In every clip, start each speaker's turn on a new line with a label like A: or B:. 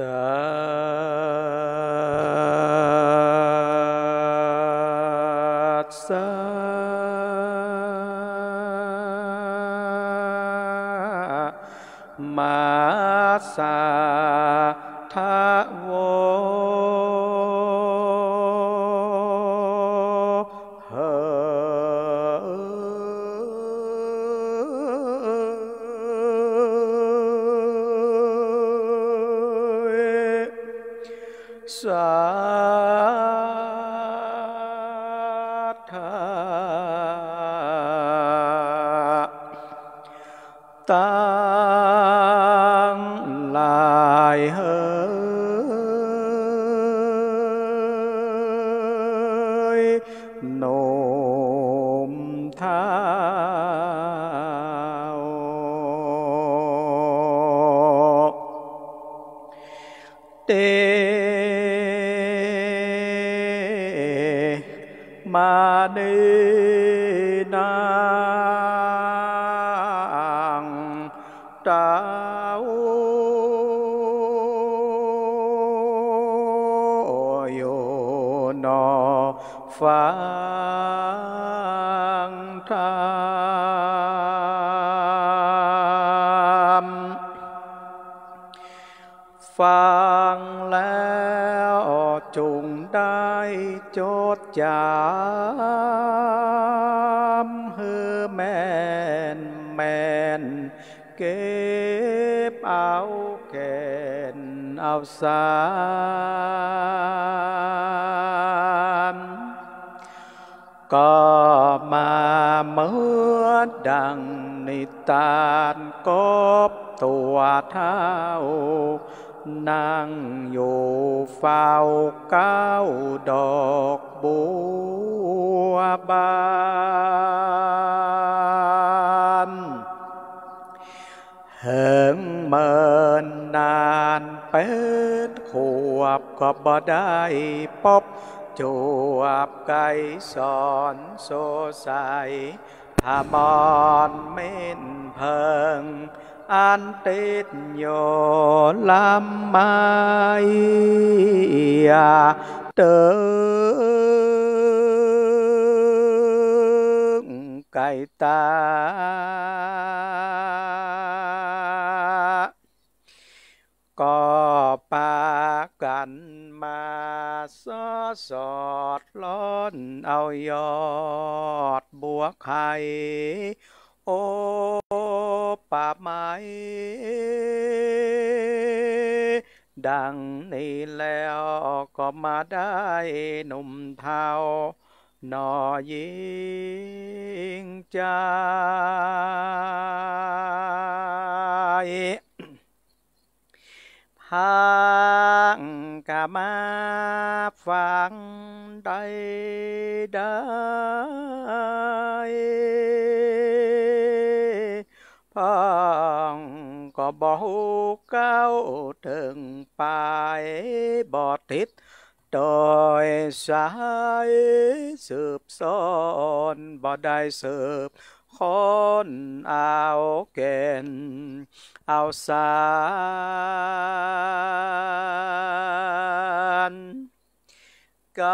A: ตัสสะมาสาทะว kép áo kèn áo xa có mà mưa đằng ni tàn cóp tùa thao nàng dù phao cao đọt búa ba เหงเมินนานเป็นขวบก็บ่ได้ปบจวบไก่สอนโซใส้ามอนเม่นเพิงอันติดโยลำไมเติงไก่ตาก็ปากันมาซอสอดล้อนเอายอดบัวไข่ โอป่าไม้ดังนี้แล้วก็มาได้หนุ่มเทาหนอยิงใจางกะมาฟังได้ได้พ้องก็บอกเก้าถึงไปบอติดโดยสายสืบซ้อนบ่ได้สืบคนเอาเก่นเอาสารกา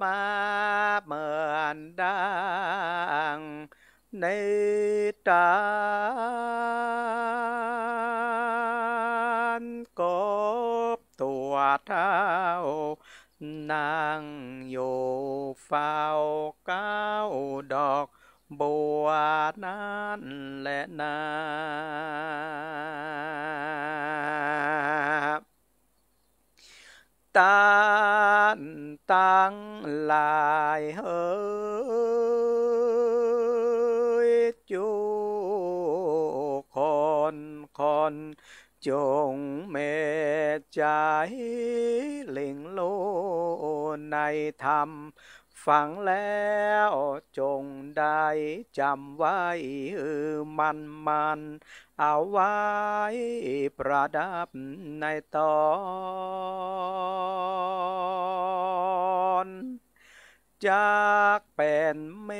A: มาเหมือนดังในตากบตัวเท้านางอยู่เฝ้าเก้าดอก บัวนั้นและนาตานตั้งลายเฮ้ยจูคนคนจงเมตใจเลิงโลในธรรม ฟังแล้วจงได้จำไว้ มันมันเอาไว้ประดับในตอนจากเป็นเม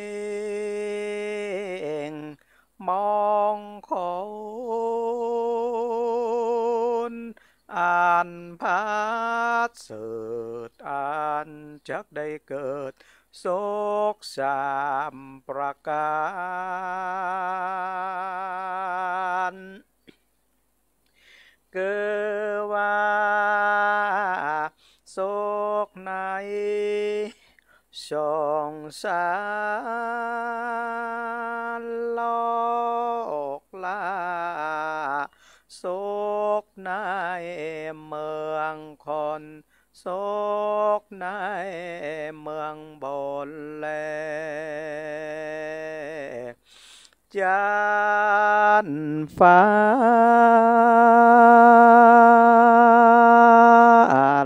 A: งมองคนอ่านพัดเสดอันจักได้เกิดโศกสามประการเกว่าโศกในสองสาม nay เมืองคนสุขในเมืองบนเลจันฟ้า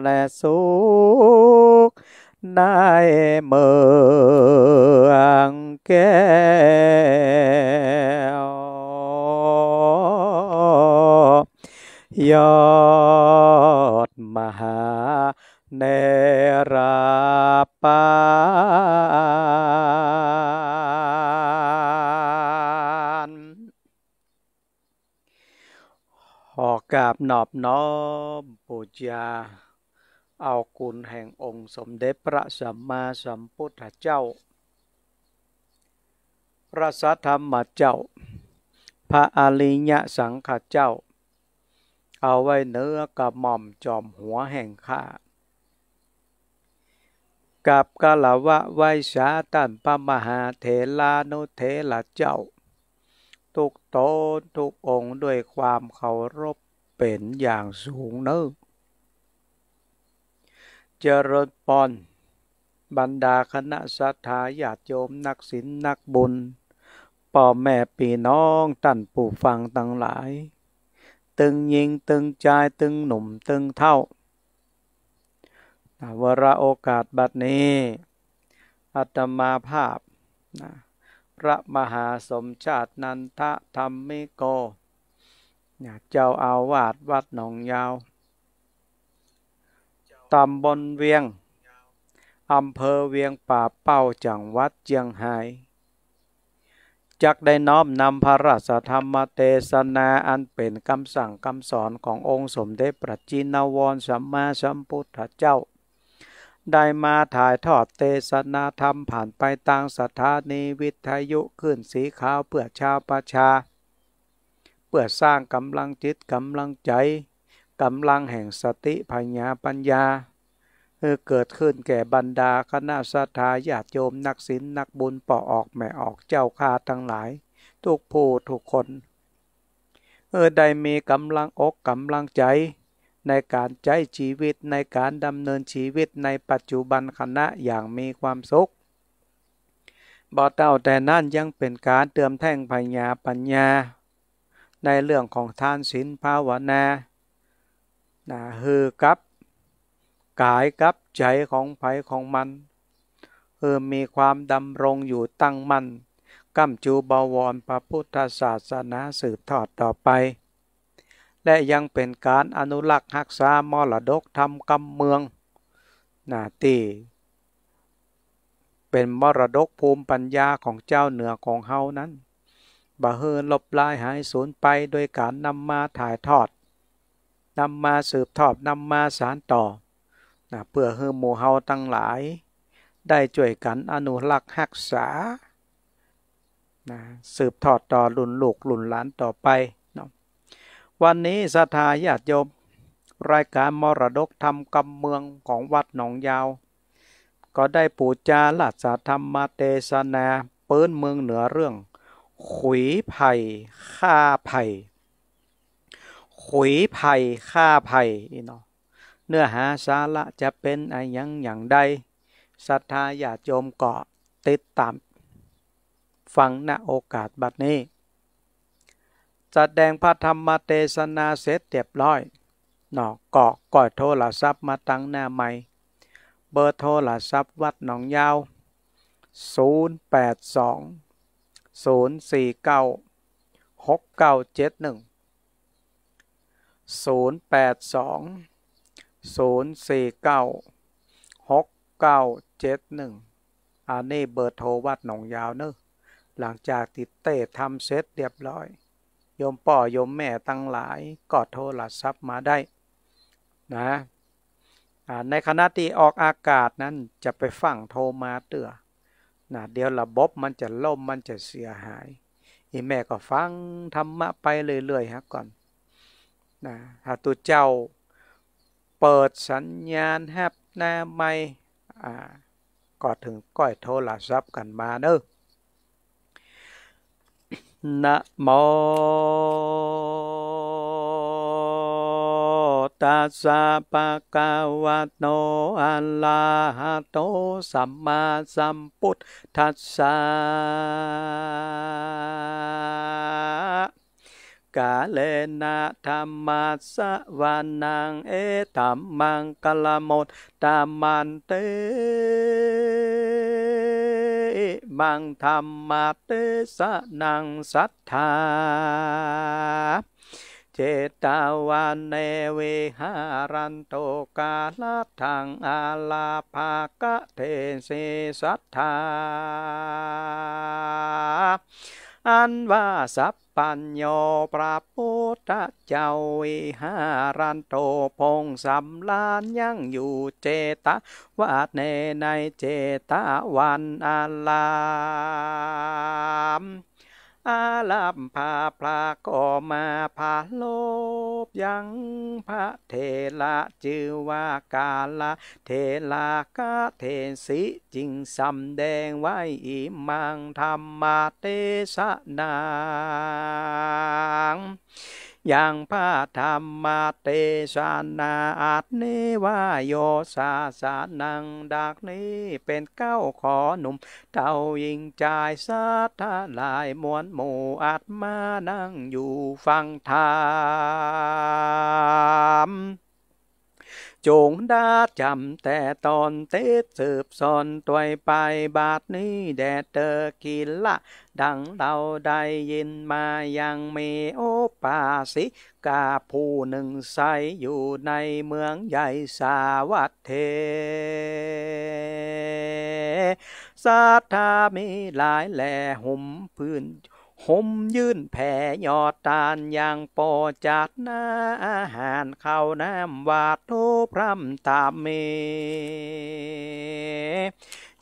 A: และสุขในเมืองแก่ยอดมหาเนราปานหอกราบนอบน้อมปูจา เอาคุณแห่งองค์สมเด็จพระสัมมาสัมพุทธเจ้า พระสัทธรรมเจ้า พระอริยสังฆเจ้าเอาไว้เนื้อกับหม่อมจอมหัวแห่งข้า กับกะลาวะไว้ชาตันปมหาเถลานุเถละเจ้า ทุกโตนทุกองค์ ด้วยความเคารพเป็นอย่างสูงเนื้อ เจริญปอนบรรดาคณะสัทธาญาติโยมนักศิลนักบุญ ป่อแม่ปีน้องตันปู่ฟังตั้งหลายตึงยิง ตึงชายตึงหนุ่มตึงเท่าวระโอกาสบัดนี้อัตมาภาพ พระมหาสมชาตินันทธรรมิโกเจ้าอาวาสวัดหนองยาว ตำบลเวียง อำเภอเวียงป่าเป้าจังหวัดเชียงไฮ้จักได้น้อมนำพระราชธรรมเทศนา อันเป็นคำสั่งคำสอนขององค์สมเด็จพระจินวรสัมมาสัมพุทธเจ้า ได้มาถ่ายทอดเทศนาธรรมผ่านไปทางสถานีวิทยุขึ้นสีขาวเพื่อชาวประชา เพื่อสร้างกำลังจิตกำลังใจ กำลังแห่งสติปัญญาปัญญาเกิดขึ้นแก่บรรดาคณะสัตยาญาติโยมนักศิลนักบุญปอออกแม่ออกเจ้าคาทั้งหลาย ทุกผู้ ทุกคนเออได้มีกำลังอก กำลังใจ ในการใช้ชีวิตในการดำเนินชีวิตในปัจจุบันคณะอย่างมีความสุข บ่เต่าแต่นั่นยังเป็นการเติมแท่งปัญญาปัญญา ในเรื่องของทานศีลภาวนานะฮือกับกายกับใจของไผของมัน เออมีความดำรงอยู่ตั้งมั่นกัมจูบวรพระพุทธศาสนาสืบทอดต่อไป และยังเป็นการอนุรักษ์หักษา มรดกทำกำเมืองนาตีเป็นมรดกภูมิปัญญาของเจ้าเหนือของเฮานั้นบะเฮินลบลายหายสูญไปโดยการนำมาถ่ายทอด นำมาสืบทอดนำมาสารต่อนะเพื่อเฮอโมเฮาตั้งหลาย ได้ช่วยกันอนุรักษ์รักษานะสืบทอดต่อรุ่นลูกรุ่นหลานต่อไปนะวันนี้สถาญาติโยม รายการมรดกธรรมกำเมืองของวัดหนองยาว ก็ได้ปูจาลัสธรรมมาเตสนา เปิ้นเมืองเหนือเรื่อง ขุยไผ่ฆ่าไผ่ขุยไผ่ฆ่าไผ่เนาะเนื้อหาสาระจะเป็นอย่ายงอย่างใด ศรัทธาญาติโยมเกาะติดตาม ฟังณโอกาสบัดนี้จัดแดงพระธรรมเทศนาเสร็จเรียบร้อย หนอกเกาะก่อยโทรศัพท์มาตั้งหน้าใหม่ เบอร์โทรศัพท์วัดหนองยาว 082 049 6971 082 0496971เน่อันนี้เบอร์โทรวัดหนองยาวเนอะหลังจากติดเตะทำเสร็จเรียบร้อยโยมป่อโยมแม่ตั้งหลายกอดโทรศัพท์มาได้ นะ ในขณะที่ออกอากาศนั้นจะไปฟังโทรมาเตือนะเดี๋ยวระบบมันจะล่มมันจะเสียหาย อีแม่ก็ฟังธรรมะไปเรื่อยๆฮะก่อน นะถ้าตัวเจ้าเปิดสัญญาณแฮบหน้าไม่ก็ถึงก้อยโทรศัพท์กันมาเนอะนะโมตัสสะปะกาวะโนอะระหะโตสัมมาสัมพุทธัสสะกาเลนะธรรมาสวานังเอตัมมังกลมดตัมมันเตมังธรรมาเตสนังสัทธา เจตาวันเนวิหารันโตกาลทังอาลาภากะเทสิสัทธาอันว่าสัพปัญโยปราพุทธเจ้าวิหารันโตพงสำลานยัง อยู่เจตวาดเนในเจตวันอาลามอาลามพาพระก็มาพาโลบยังพระเทละจือว่ากาลาเทลากะเทสิจิงสำแดงไว้อิมังธรรมาเตสนางยังพาธรรมเตชานาอาจเนวายโยสาสานังดักนี้เป็นเก้าขอหนุ่มเต่ายิงจ่ายสาทลายมวลหมู่อาจมานั่งอยู่ฟังธรรมจงดาจำแต่ตอนเตสืบสอนตัวไปบาทนี้แดดเตอกิ ờ ละดังเราได้ยินมายังมโอปาสิกาผู้หนึ่งใสอยู่ในเมืองใหญ่สาวัตเทสาธามีหลายแหล่ห่มพื้นห่มยื่นแผ่ยอดตาลอย่างปอจัดนาอาหารข้าน้ำวาดโทพรำตามเม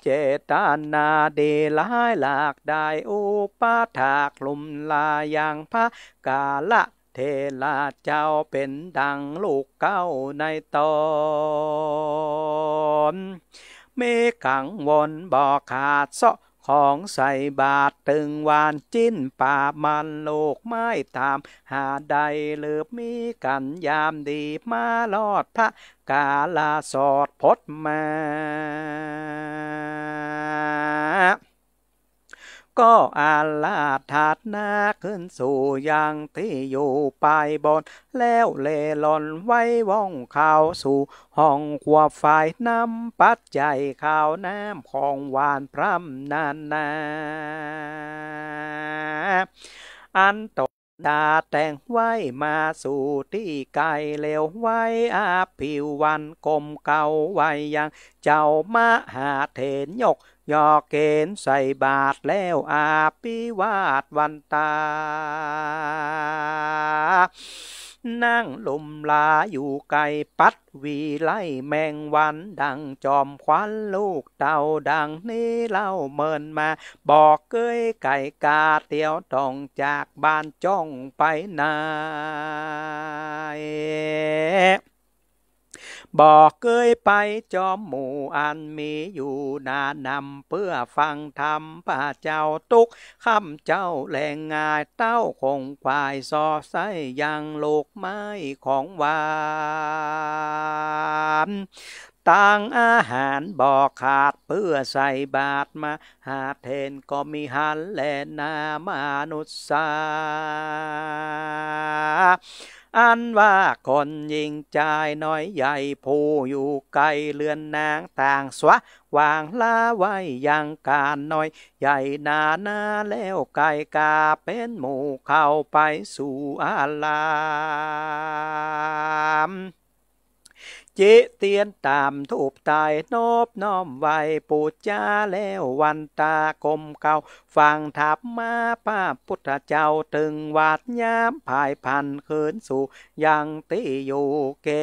A: เจตานาเดลายหลากได้อุปาถากลุมลาอย่างพระกาละเทลาเจ้าเป็นดังลูกเก้าในตอนเมกังวนบ่อขาดเสาะของใส่บาทตึงวานจิ้นป่ามันโลกไม่ตาม หาใดเลือบมีกันยามดีมาลอดพระ กาลาสอดพดมาก็อาลาดถาดนาขึ้นสู่อย่างที่อยู่ปลายบนแล้วเลหล่อนไว้ว่องข่าวสู่ห้องขวบฝ่ายน้ำปัดใจข่าวน้ำของหวานพร่ำนานนาอันตดาแต่งไว้ มาสู่ที่ไกลเลวไว้ อาผิววันกลมเก่าไว้ยังเจ้ามาหาเถนยก ยอเกณฑ์ใส่บาทแล้วอาปิวาดวันตานั่งลมลาอยู่ไกลปัดวีไล่แมงวัน ดังจอมควันลูกเต่าดังนี้เล่าเมินมา บอกเกยไก่กาเตียวต้องจากบ้านจ้องไปนายบอกเกยไปจอมหมู่อันมีอยู่นานำเพื่อฟังธรรมป่าเจ้าตุกค้เจ้าแหลงงายเต้าคงควายซอไซยังโลกไม้ของวานตังอาหารบอกขาดเพื่อใส่บาทมา หาเทนก็มีหันแลนามนุษย์สาอันว่าคนยิงใจน้อยใหญ่ผู้อยู่ไกลเลือนนางต่างสวะวางลาไว้ยังการน้อยใหญ่นานาแล้วไกลกาเป็นหมู่เข้าไปสู่อาลามจิตเตียนตามทูบตายนบน้อมไหวปูจาแล้ววันตากมเก่าฟังทับมาป้าพุทธเจ้าตึงวาดยามภายพันคืนสู่ยังตีอยู่แก่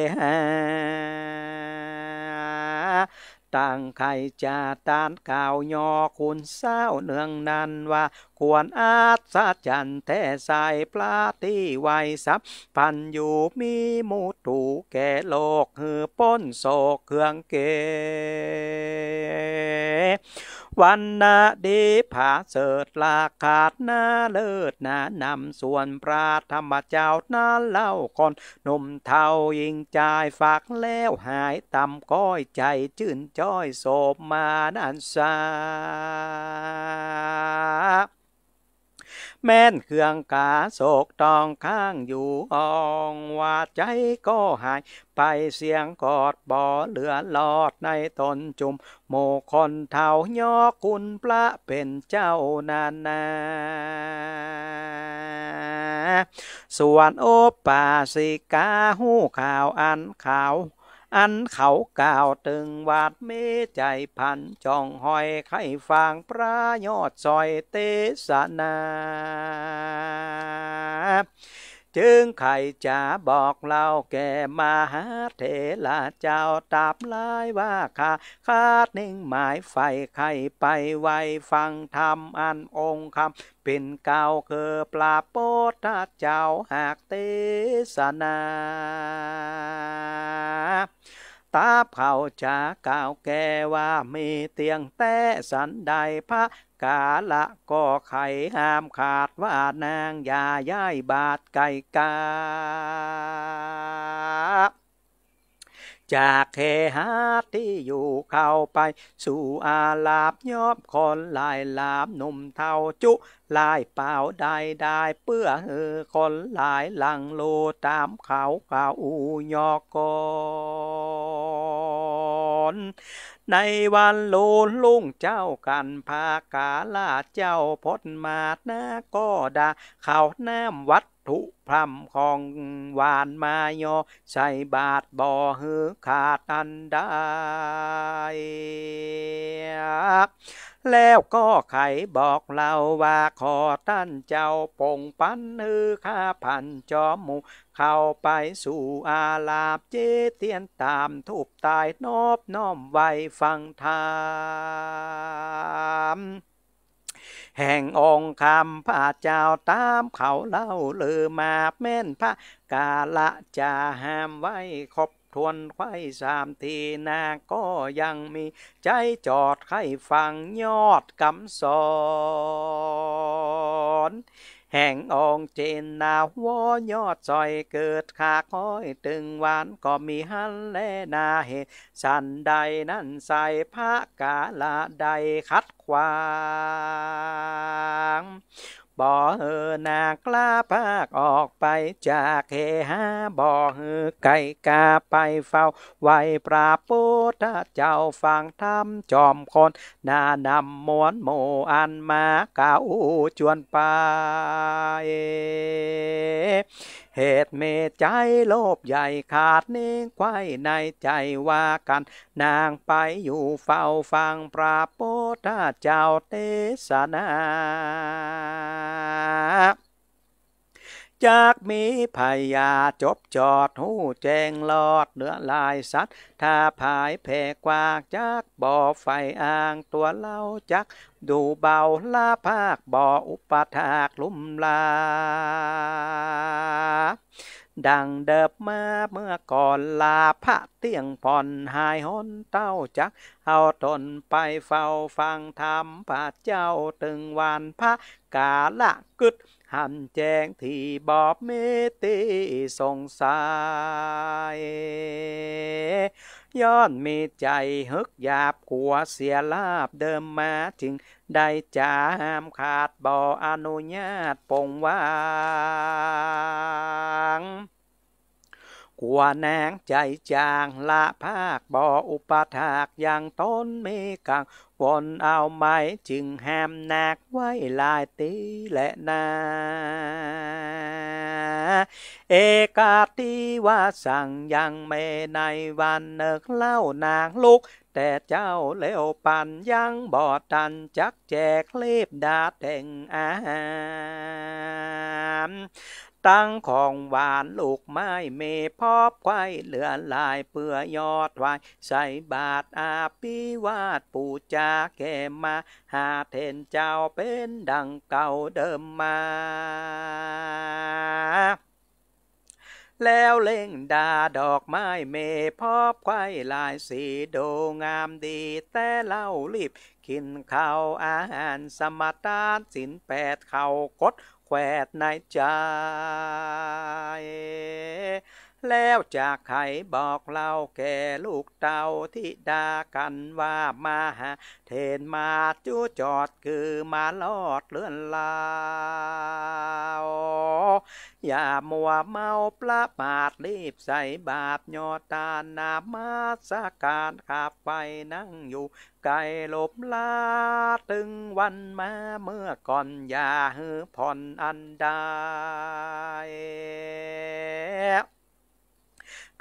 A: ต่างใครจะตานก่าวยอคุณเศร้าเนืองนันว่า ควรอาศาจันแท้ใส่ปลาที่ไวซับพันอยู่มีมูตูแก่ โลกหือป้นโศกเครื่องเกวันนาดีผาเสดลาขาดนาเลิศนานำส่วนพระธรรมเจ้านาเล่าคนนมเทายิงจายฝากแล้วหายต่ำก้อยใจจื่นจ้อยโศมานันสาแม่นเครื่องกาโศกตองข้างอยู่อองว่าใจก็หาย ไปเสียงกอดบ่อเหลือหลอดในตนจุม โมคนเท่ายอคุณพระเป็นเจ้านานาส่วนโอปาสิกาหูข่าวอันข่าวอันเขากล่าวตึงวาดเมใจพันจองหอยไข่ฟางพระยอดซอยเตสนาจึงใครจะบอกเราแก่ มหาเถระเจ้าตาบลายว่าคาคาดนิ่งหมายไฟ ใครไปไวฟังธรรมอันองค์คำเป็นเก่าคือปลาโปทเจ้าหากเตสนาตาเผาจะกกล่าวแกว่ามีเตียงแต่สันใดพระ กาละก็ไขห้ามขาดว่านางยาย้ายบาดไก่กา จากเคหาที่อยู่เข้าไปสู่อาลาบยอบคนลายลามหนุ่มเทาจุ ลายเปล่าได้ได้เปื้อเออคนลายหลังโลตามเขาเขาอูยอกออนในวันโลนลุงเจ้ากันพากาลาเจ้าพดมาหน้าก็ดาข่าวน้ำวัดทุพรมของหวานมายอใส่บาทบ่อหือขาดอันได้แล้วก็ไขบอกเราว่าขอท่านเจ้าปงปันเออข้าพันจอมหมูเข้าไปสู่อาลาบเจเตียนตามทูบตายนอบน้อมไว้ฟังธรรมแห่งองค์คำพระเจ้าตามเขาเล่าเลือมาแม่นพระ กาละจะห้ามไว้ครบทวนไข้สามทีนา ก็ยังมีใจจอดไข้ฟังยอดคำสอน แห่งองเจนนาวยอดซอยเกิดขาค้อย ตึงหวานก็มีฮันแลนาเหตุ สันใดนั้นใส่พระกาละใดคัดควางบ่อเอนากลาภาคออกไปจากเฮฮาบ่อเอไก่กาไปเฝ้าไหวปราพุทธเจ้าฟังธรรมจอมคน นานำมวนโมอันมาเก่าจวนไปเหตุเมตใจโลภใหญ่ขาดนิ่งควายในใจว่ากัน นางไปอยู่เฝ้าฟังพระโพธเจ้าเทศนาจากมีพยาจบจอดหูแจงหลอดเหนือลายสัตว์ถ้าผายแพกวากจากบ่อไฟอ่างตัวเล่าจัก ดูเบาลาภาคบ่ออุปถากลุ่มลา ดังเดิบมาเมื่อก่อนลาพระเตียงผ่อนหายหนเต้าจักเอาตนไปเฝ้าฟังธรรมพระเจ้า ตึงวันพระกาละกึดหัำแจ้งที่บอบเมตีสงสายย้อนมีใจฮึกหยาบกลัวเสียลาบเดิมมาถึงได้จามขาดบ่ออนุญาตปงวางกัวนางใจจางละภาคบ่ออุปถากอย่างต้นเมกังวนเอาไม้จึงห้ามนักไว้ลายตีและนา เอกาตีว่าสั่งยังเมในวันเนกเล่านางลุก แต่เจ้าเลวปันยังบอดดันจักแจกเล็บดาแต่งอาหารตั้งของหวานลูกไม้เมพอบไข่เหลือลายเปื่อยอดวายใส่บาทอาปิวาดปูจาแกมา หาเทนเจ้าเป็นดังเก่าเดิมมา แล้วเล่งดาดอกไม้เมพอบไข่ลายสีโดงามดี แต่เล่ารีบกินข้าวอาหารสมตานสินแปดเข่ากดแควดในใจ แล้วจากใครบอกเล่าแก่ลูกเต่าที่ดากันว่ามาเทนมาจู้จอดคือมาลอดเลื่อนลาวอย่ามัวเมาปละบาทรีบใส่บาปยอดาหนามาสการขับไปนั่งอยู่ไก่ลบลาตึงวันมาเมื่อก่อนอย่าหือผ่อนอันใด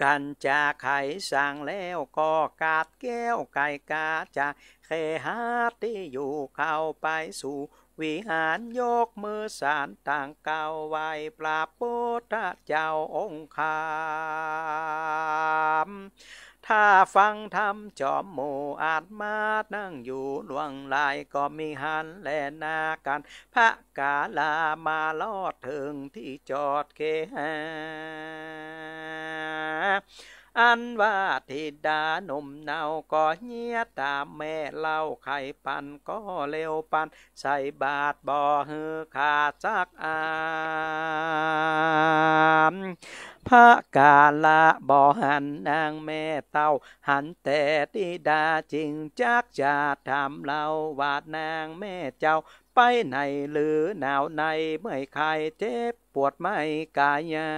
A: กันจะไขสั่งแล้วก็กาดแก้วไก่กาจะเคหาที่อยู่เข้าไปสู่ วิหารยกมือสารต่างเก่าไว้ปราบพุทธเจ้าองค์ขามถ้าฟังธรรมจอมโมอาจมานั่งอยู่ลวงลายก็มีหันและนาการพระกาลามาลอดถึงที่จอดเคหาอันว่าธิดาหนุ่มเนาก็เงียตาม แม่เล่าไข่ปันก็เร็วปัน ใส่บาทบ่อฮือขาดจักอามพระกาลาบ่อหันนางแม่เต้าหันแต่ธิดาจริงจักจะทำเล่าวาดนางแม่เจ้าไปไหนหรือหนาวในเมื่อยคายเจ็บปวดไม่กายา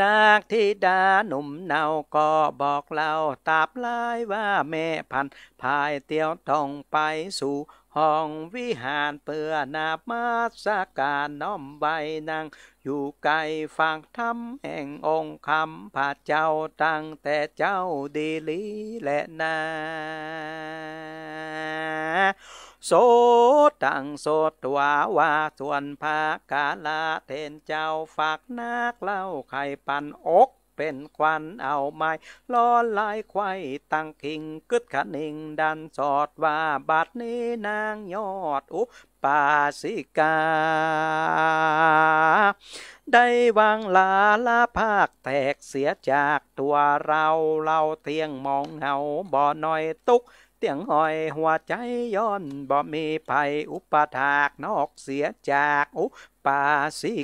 A: นักธิดาหนุ่มเนาก็บอกเราตาบลายว่าแม่พันพายเตียวต้องไปสู่ห้องวิหารเปื่อนาบมาสการน้อมใบนางอยู่ไกลฟังธรรมแห่งองค์คำผาเจ้าตั้งแต่เจ้าดีลีและนา โสตังโสตวาวาส่วนภากาลาเทนเจ้าฝากนักเล่าไข่ปันอกเป็นควันเอาไม้ล้อลายไข่ตั้งคิงกึดขะนิงดันสอดว่าบาดนี้นางยอดอุปาสิกา ได้วางลาลาภาคแตกเสียจากตัวเราเราเทียงมองเหาบ่อหน่อยตุกสียงหอยหัวใจย้อนบ่มีภัยอุปถากนอกเสียจากอุปาสิ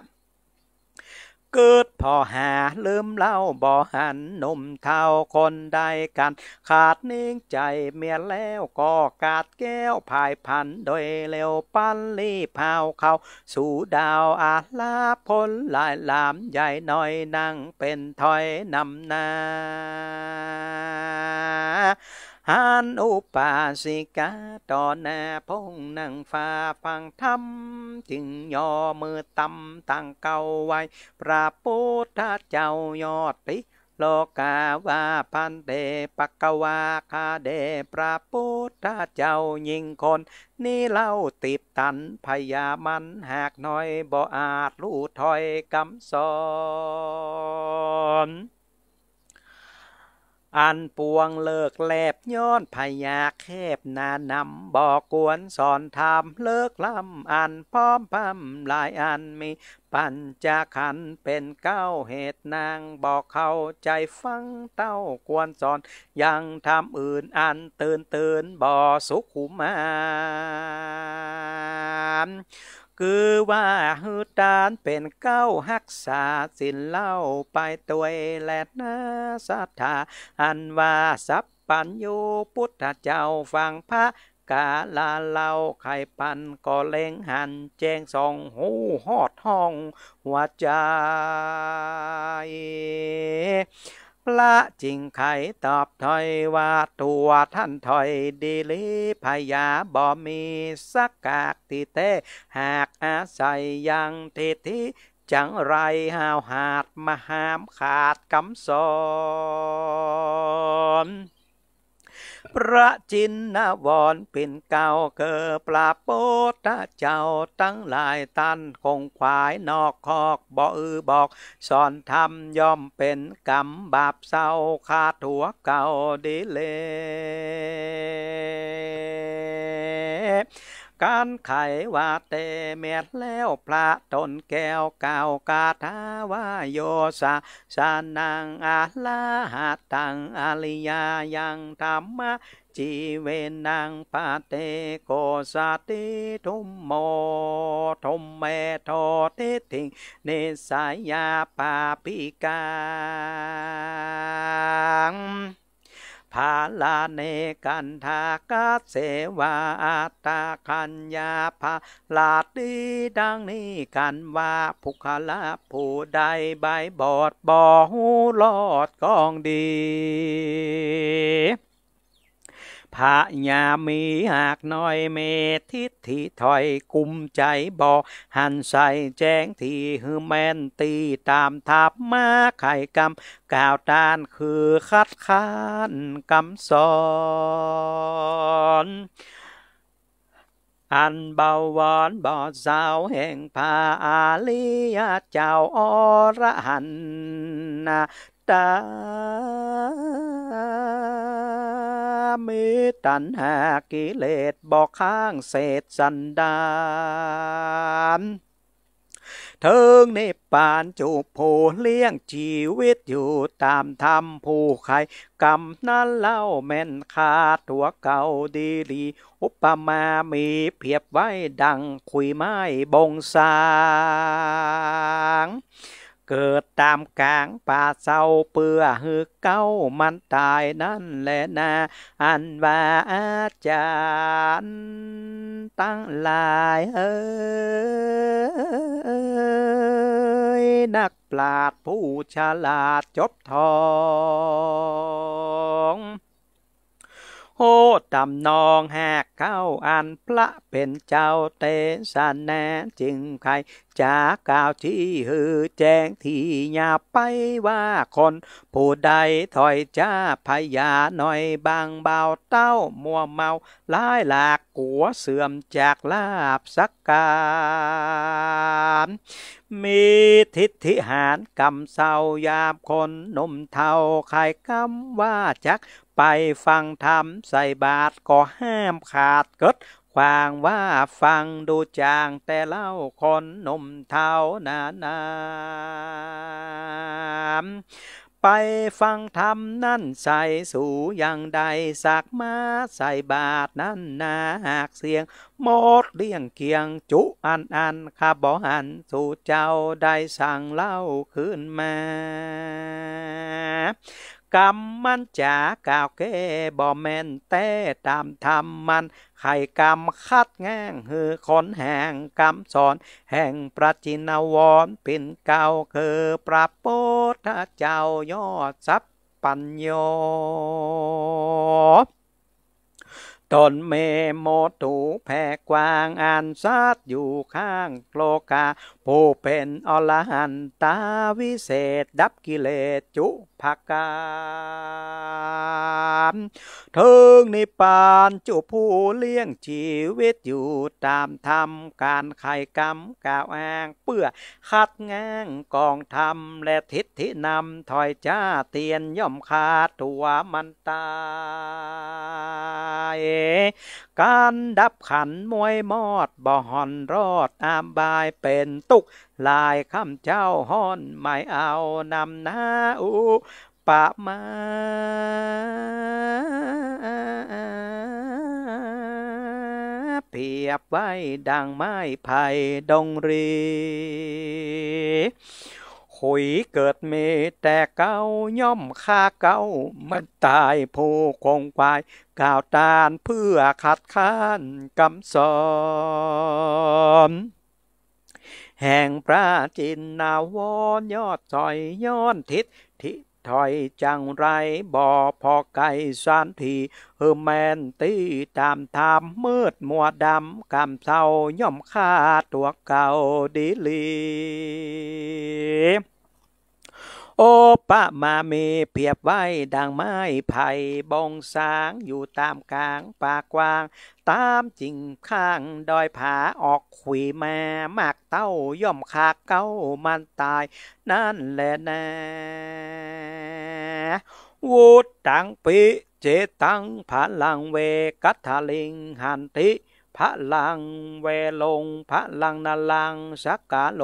A: กากิดพ่อหาลืมเล่าบ่หันหนุ่มเท่าคนใดกันขาดนิ่งใจเมียแล้วก็กาดแก้วพายพันโดยเร็วปั้นลีพาวเขาสู่ดาวอาลาพลลายลามใหญ่น้อยนั่งเป็นถอยนำนาหานอุปาสิกาตอนแนพงนังฟ้าฟังธรรมจึงย่อมือตำตั้งเก่าไว้พระพุทธเจ้ายอดติโลกาวาพันเตปกวาคาเดพระพุทธเจ้ายิงคนนี่เล่าติดตันพยามันหากน้อยบ่อาจรู้ถอยกำสอนอันปวงเลิกแลบย้อน พยาแคบนานำบอกกวนสอนทำเลิกลำอันพร้อมพัมหลายอันมีปัญจขันเป็นเก้าเหตุนางบอกเข้าใจฟังเต้ากวนสอนยังทำอื่นอันตื่นตื่นบ่อสุขุมานคือว่าฮืดานเป็นเก้าหักษาสินเล่าไปตัวแลดนะสัทธาอันว่าสัพปัญโยพุทธเจ้าฟังพระกาลาเล่าไข่ปันก็เล็งหัน แจงสองหูหอดห้องหัวใจพระจิงไขตอบถอยว่าตัวท่านถอยดีลีพยาบ่มีสักกากติเตหากอาศัยยังิทิจังไรหาวหาดมหามขาดกำสอนพระจินนวรปป่นเก่าเกอปราโปตะเจ้าตั้งหลายตันคงควายนอกคอกบ่อือบอกสอนธรรมย่อมเป็นกรรมบาปเศร้าขาดหัวเก่าดิเลการไขว่าเตเม็ดแล้ว พระตนแก้วก่ากาทาวาโยสาสานังอาลาหาตังอาลิยายังธรรมะจีเวนังปาเตโกสาติทุมโมทุมเมโทติทิงเนสายาปาปิกาภาลาเนกันทากาเสวาอาตาคัญญาภาลาดีดังนี้กันว่าภุคลาผู้ใดใบบอดบ่อหูลอดกองดีพระยามีหากน้อยเมทิฏิถอยกุมใจบ่หันใส่แจ้งที่ฮือแมนตีตามทับมาไข่กำก่าวตานคือคัดค้านกำสอน อันเบาวอนบอดสาวแห่งพาอาลียาเจ้าอรหันนาตามีตันหากิเลสบอกข้างเศษสันดานเทิงนิปานจูบโ้เลี้ยงชีวิตอยู่ตามธรรมผู้ใครกรรมนั้นเล่าแม่นคาตัวเก่าดีลีอุปมามีเพียบไว้ดังคุยไม้บงสางเกิดตามกลางป่าเศร้าเปื่อหือเก้ามันตายนั่นแหละนาอันว่าอาจารย์ตั้งหลายเอ้ย นักปราดผู้ฉลาดจบทองโหดำนองแหกเข้าอันพระเป็นเจ้าเตสันแนจึงใคร จากล่าวที่หือแจ้งที่หยาไปว่าคนผู้ใดถอยจ้าพยาหน่อยบางเบาเต้ามัวเมาล้ายหลากกัวเสื่อมจากลาบสักการมีทิฏฐิหารกำเศร้ายามคนนมเทาใครกำว่าจักไปฟังธรรมใส่บาตรก็ห้ามขาดเกิดควางว่าฟังดูจางแต่เล่าคนหนุ่มเท้านานาไปฟังธรรมนั่นใส่สู่อย่างใดสักมา ใส่บาทนั่นนาหากเสียงหมดเลี่ยงเคียง จุอันอันขัาบออันสู่เจ้าได้สั่งเล่าขึ้นมากรรมมันจะากาวเกบบ่แม่นแต่ตามธรรมมันไข่กรรมคัดแง่งหือขนแห่งกรรมสอน แห่งประจินวรเปินเก่าคือ ประพปทธเจ้า ยอดสัพปัญโยตนเมโมตูแผ่กวางอันซัดอยู่ข้างโลกาผู้เป็นอรหันตา วิเศษดับกิเลส จุภากาเถึงนิปาน จุผู้เลี้ยงชีวิตอยู่ตามธรรมการไขกรรมกาวองเพื่อขัดแง้งกองธรรมและทิฏฐินำถอยจ้าเตียนย่อมขาดตัวมันตายการดับขันมวยมอดบ่อนรอด อามบายเป็นตุุกลายคำเจ้าห้อน ไม่เอานำหน้าอุปมาเปรียบไว้ดังไม้ไผ่ดงรีขุยเกิดเมแต่เก่าย่อมฆ่าเก่ามันตาย ผู้คงควายกล่าวตาน เพื่อ ขัดข้านกำสอนแห่งพระจินนาวนยอดซอยย้อนทิศทิถอยจังไรบ่อพอไก่สานทีเฮอแมนตีตามทาม มืดมัวดำกำเศร้าย่อมฆ่าตัวเก่าดีลีโอปะมาเมเปียบไว้ ดังไม้ไผ่บองสางอยู่ตามกลางปากวาง ตามจริงข้าง ดอยผาออกขวีแม่มากเต้าย่อมขาเก้ามันตาย นั่นแหละแน่วุดตังปิเจตังผาลังเวกัทาลิงหันติพระลังเวลงพระลังนาลังสักกาโล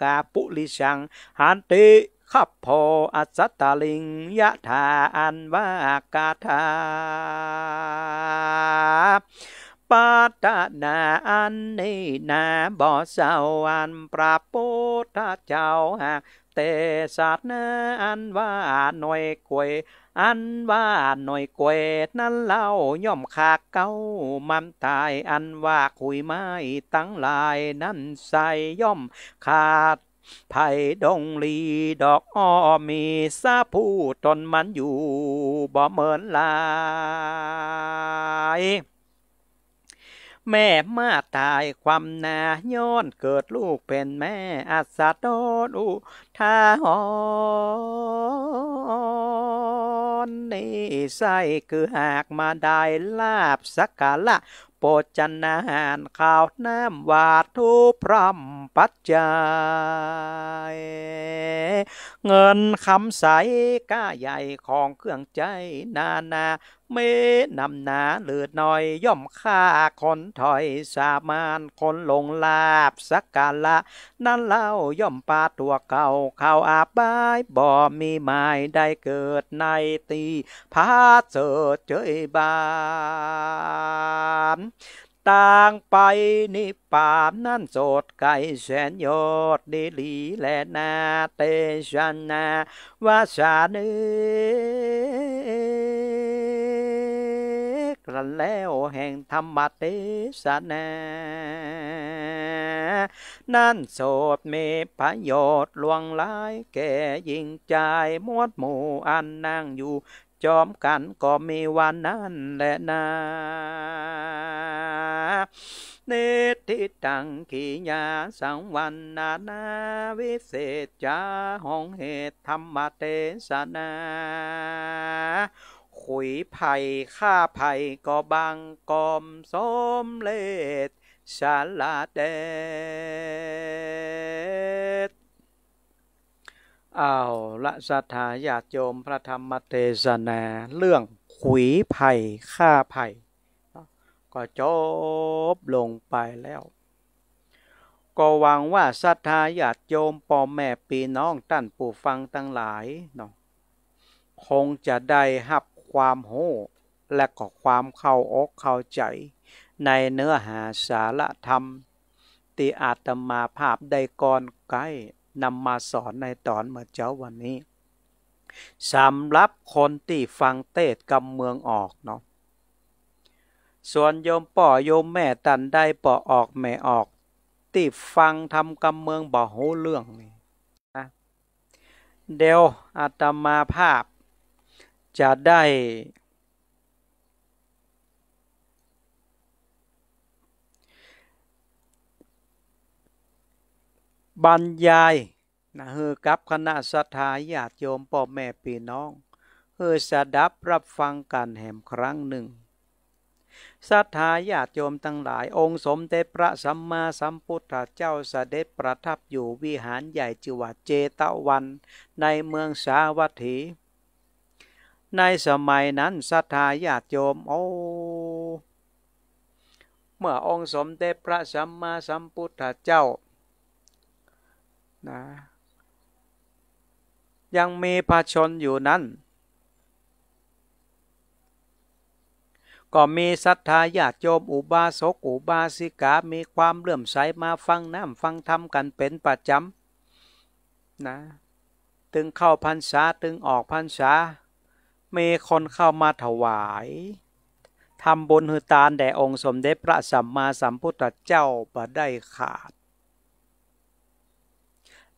A: กาปุริชังหันติขับโพอัสตาลิงยะธาอันวากาธาปัตนาอันนี้นาบ่อเศร้าอันปราปุทธเจ้าหากเตสัตนาอันว่าหน่อยกวย อันว่าหน่อยกวยนั้นเล่าย่อมขากเก้ามันตายอันว่าคุยไม้ตั้งลายนั้นใส่ย่อมขาดไผ่ดงลีดอกอ้อมีซาผู้ตนมันอยู่บ่เหมือนลาย แม่มาตายความนาย้อนเกิดลูกเป็นแม่อาสาโดนอุทาหอนนี่ใส่คือหากมาได้ลาบสักกะละปดจันนานข่าวน้ำวาดทุพรำปัจจัยเงินคำใสก้าใหญ่ของเครื่องใจนานาเมนำหนาเลือดน้อยย่อมฆ่าคนถอยสามานคนลงลาบสักกาละ นั้นเล่าย่อมปาตัวเก่าเข้าอาบายบ่ มีหมายได้เกิดในตี พาเจอเจยบาน ต่างไปนิปามนั่นโสดไก่แสนยอดดีลีและนาเตชนาวาสาเนกระแล้วแห่งธรรมเทศนา นั่นโสดเมประโยชน์ลวงลายแก่ ยิงใจมวดหมู่อันนั่งอยู่ จอมกันก็มีวันนั้นและนาเนติตังขีญาสังวันนานาวิเศษจาหองเหตุธรรมเตสนาขุยไผ่ข้าไผ่ก็บางกอมสมเลดชาลาเดตเอาละสัทธาญาติโยมพระธรรมเทศนาเรื่องขุยไผ่ข้าไผ่ก็จบลงไปแล้ว ก็หวังว่าสัทธาญาติโยมพ่อแม่ปีน้องท่านปู่ฟังทั้งหลายเนาะคงจะได้หับความโห้และก็ความเข้าอกเข้าใจ ในเนื้อหาสารธรรมที่อาตมาภาพได้ก่อนใกล้นำมาสอนในตอนเมื่อเจ้าวันนี้สำหรับคนที่ฟังเทศกำเมืองออกเนาะส่วนโยมป่อโยมแม่ตันได้ป่อออกแม่ออกที่ฟังทำกำเมืองบ่โหเรื่องนี่นะเดี๋ยวอาตมาภาพจะได้บรรยายนะเฮอกับคณะสัทธาญาติโยมพ่อแม่พี่น้องเฮอสดับรับฟังกันแห่มครั้งหนึ่งสัทธาญาติโยมทั้งหลายองค์สมเด็จพระสัมมาสัมพุทธเจ้าสเสด็จประทับอยู่วิหารใหญ่จิวัดเจตวันในเมืองสาวัตถีในสมัยนั้นศรัทธาญาติโยมโอ้เมื่อองค์สมเด็จพระสัมมาสัมพุทธเจ้านะยังมีพระชนอยู่นั้น ก็มีศรัทธาญาติโยม อุบาสก อุบาสิกา มีความเลื่อมใสมาฟังน้ำฟังธรรมกันเป็นประจำนะ ตึงเข้าพรรษาตึงออกพรรษาเมคนเข้ามาถวายทำบุญหือตาลแด่องค์สมเด็จพระสัมมาสัมพุทธเจ้าบ่ได้ขาด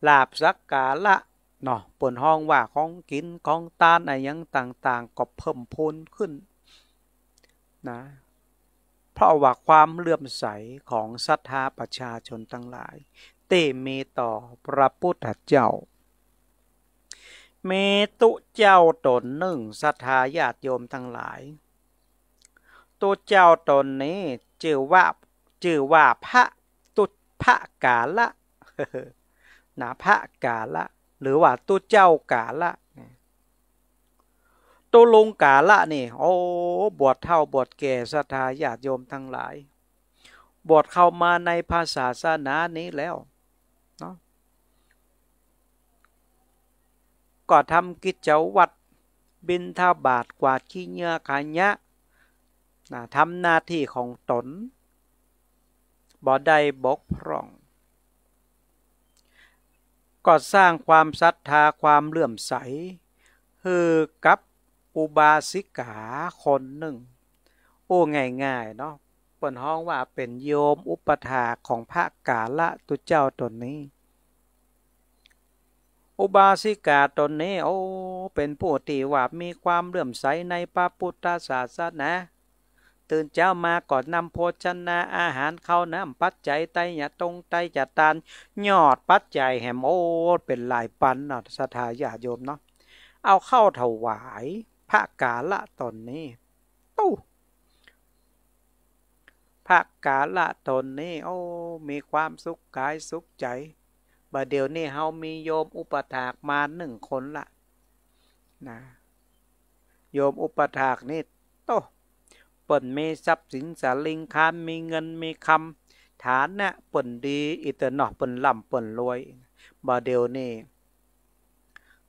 A: ลาบสักกาละเนาะปนห้องว่าของกินของตานอะไรยังต่าง ๆ ก็เพิ่มพูนขึ้นนะเพราะว่าความเลื่อมใสของศรัทธาประชาชนทั้งหลาย เตมีต่อพระพุทธเจ้าเมตุเจ้าตนหนึ่งศรัทธาญาติโยมทั้งหลาย ตัวเจ้าตนนี้จื่อว่าจื่อว่าพระตุพระกาละนะพระกาละ หรือว่าตัวเจ้ากาละตัวลงกาละนี่ โอ้บวชเท่าบวชแก่ศรัทธาญาติโยมทั้งหลายบวชเข้ามาในภาษาศาสนานี้แล้วก็ทำกิจวัตรบินทาบาทกวาดขี้เงื้อขายะนะทำหน้าที่ของตนบ่ได้บกพร่องก็สร้างความศรัทธาความเลื่อมใสฮือกับอุบาสิกาคนหนึ่งโอ้ง่ายๆเนาะเปิ่นห้องว่าเป็นโยมอุปถาของพระกาละตุเจ้าตนนี้อุบาสิกาตนนี้โอ้เป็นผู้ที่ว่ามีความเลื่อมใสในพระพุทธศาสนา ตื่นเจ้ามาก่อนนำโภชนาอาหารเข้าน้ำปัจจไตยตรงไตจยตานยอดปัจจแหมโอ้ เป็นหลายปันนาะสถาญาโยมเนาะเอาเข้าถวาย พระกาละตนนี้ตู้พระกาละตนนี้โอ้มีความสุขกายสุขใจบ่เดี๋ยวนี้เฮามีโยมอุปถากมาหนึ่งคนละนะโยมอุปถากนี่โตเปิ่นมีทรัพย์สินสาลิงคานมีเงินมีคำฐานนะเปิ่นดีอิตนอเปิ่นล่ำเปิ่นรวยบ่เดี๋ยวนี้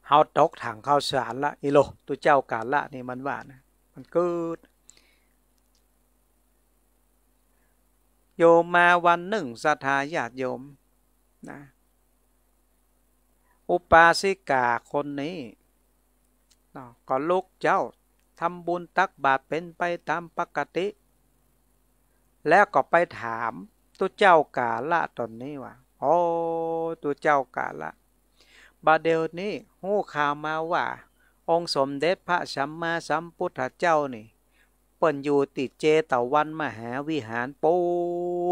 A: เฮาตกถังข้าวสารละอีโลตัวเจ้ากาละนี่มันว่านะ มันเกิดโยมมาวันหนึ่งสัทธาญาติโยมนะอุปาสิกาคนนี้ ก็ลูกเจ้าทำบุญตักบาตรเป็นไปตามปกติ แล้วก็ไปถามตัวเจ้ากาละตนนี้ว่า โอ้ตัวเจ้ากาละ บาเดลนี้หู้ข่าวมาว่า องค์สมเด็จพระสัมมาสัมพุทธเจ้านี่ เปิ่นอยู่ติดเจตวันมหาวิหารปู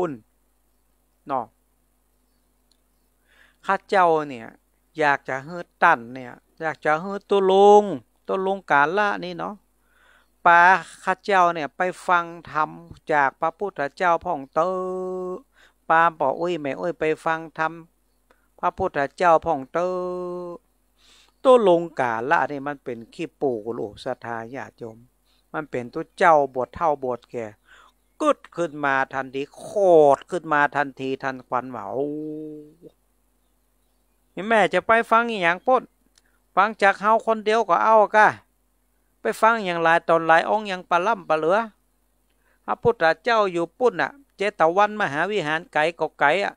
A: นนอข้าเจ้าเนี่ยอยากจะเฮือตั้นเนี่ยอยากจะเฮือตัวลงตัวลงกาละนี่เนาะปาข้าเจ้าเนี่ยไปฟังธรรมจากพระพุทธเจ้าพ่องเตอปาบอกอุ้ยแม่อุ้ยไปฟังธรรมพระพุทธเจ้าพ่องเตอตัวลงกาละนี่มันเป็นขี้ปูลูกศรัทธาญาติโยมมันเป็นตัวเจ้าบทเท่าบทแก่กุดขึ้นมาทันทีโคตรขึ้นมาทันทีทันควันเหมานี่แม่จะไปฟังอีหยังปดฟังจากเฮาคนเดียวก็เอากะไปฟังอย่างหลายตอนหลายองค์อย่างปลาล่ำปลาเหลือพระพุทธเจ้าอยู่ปุ่นอ่ะ เจตวันมหาวิหารไก่กอไก่อ่ะ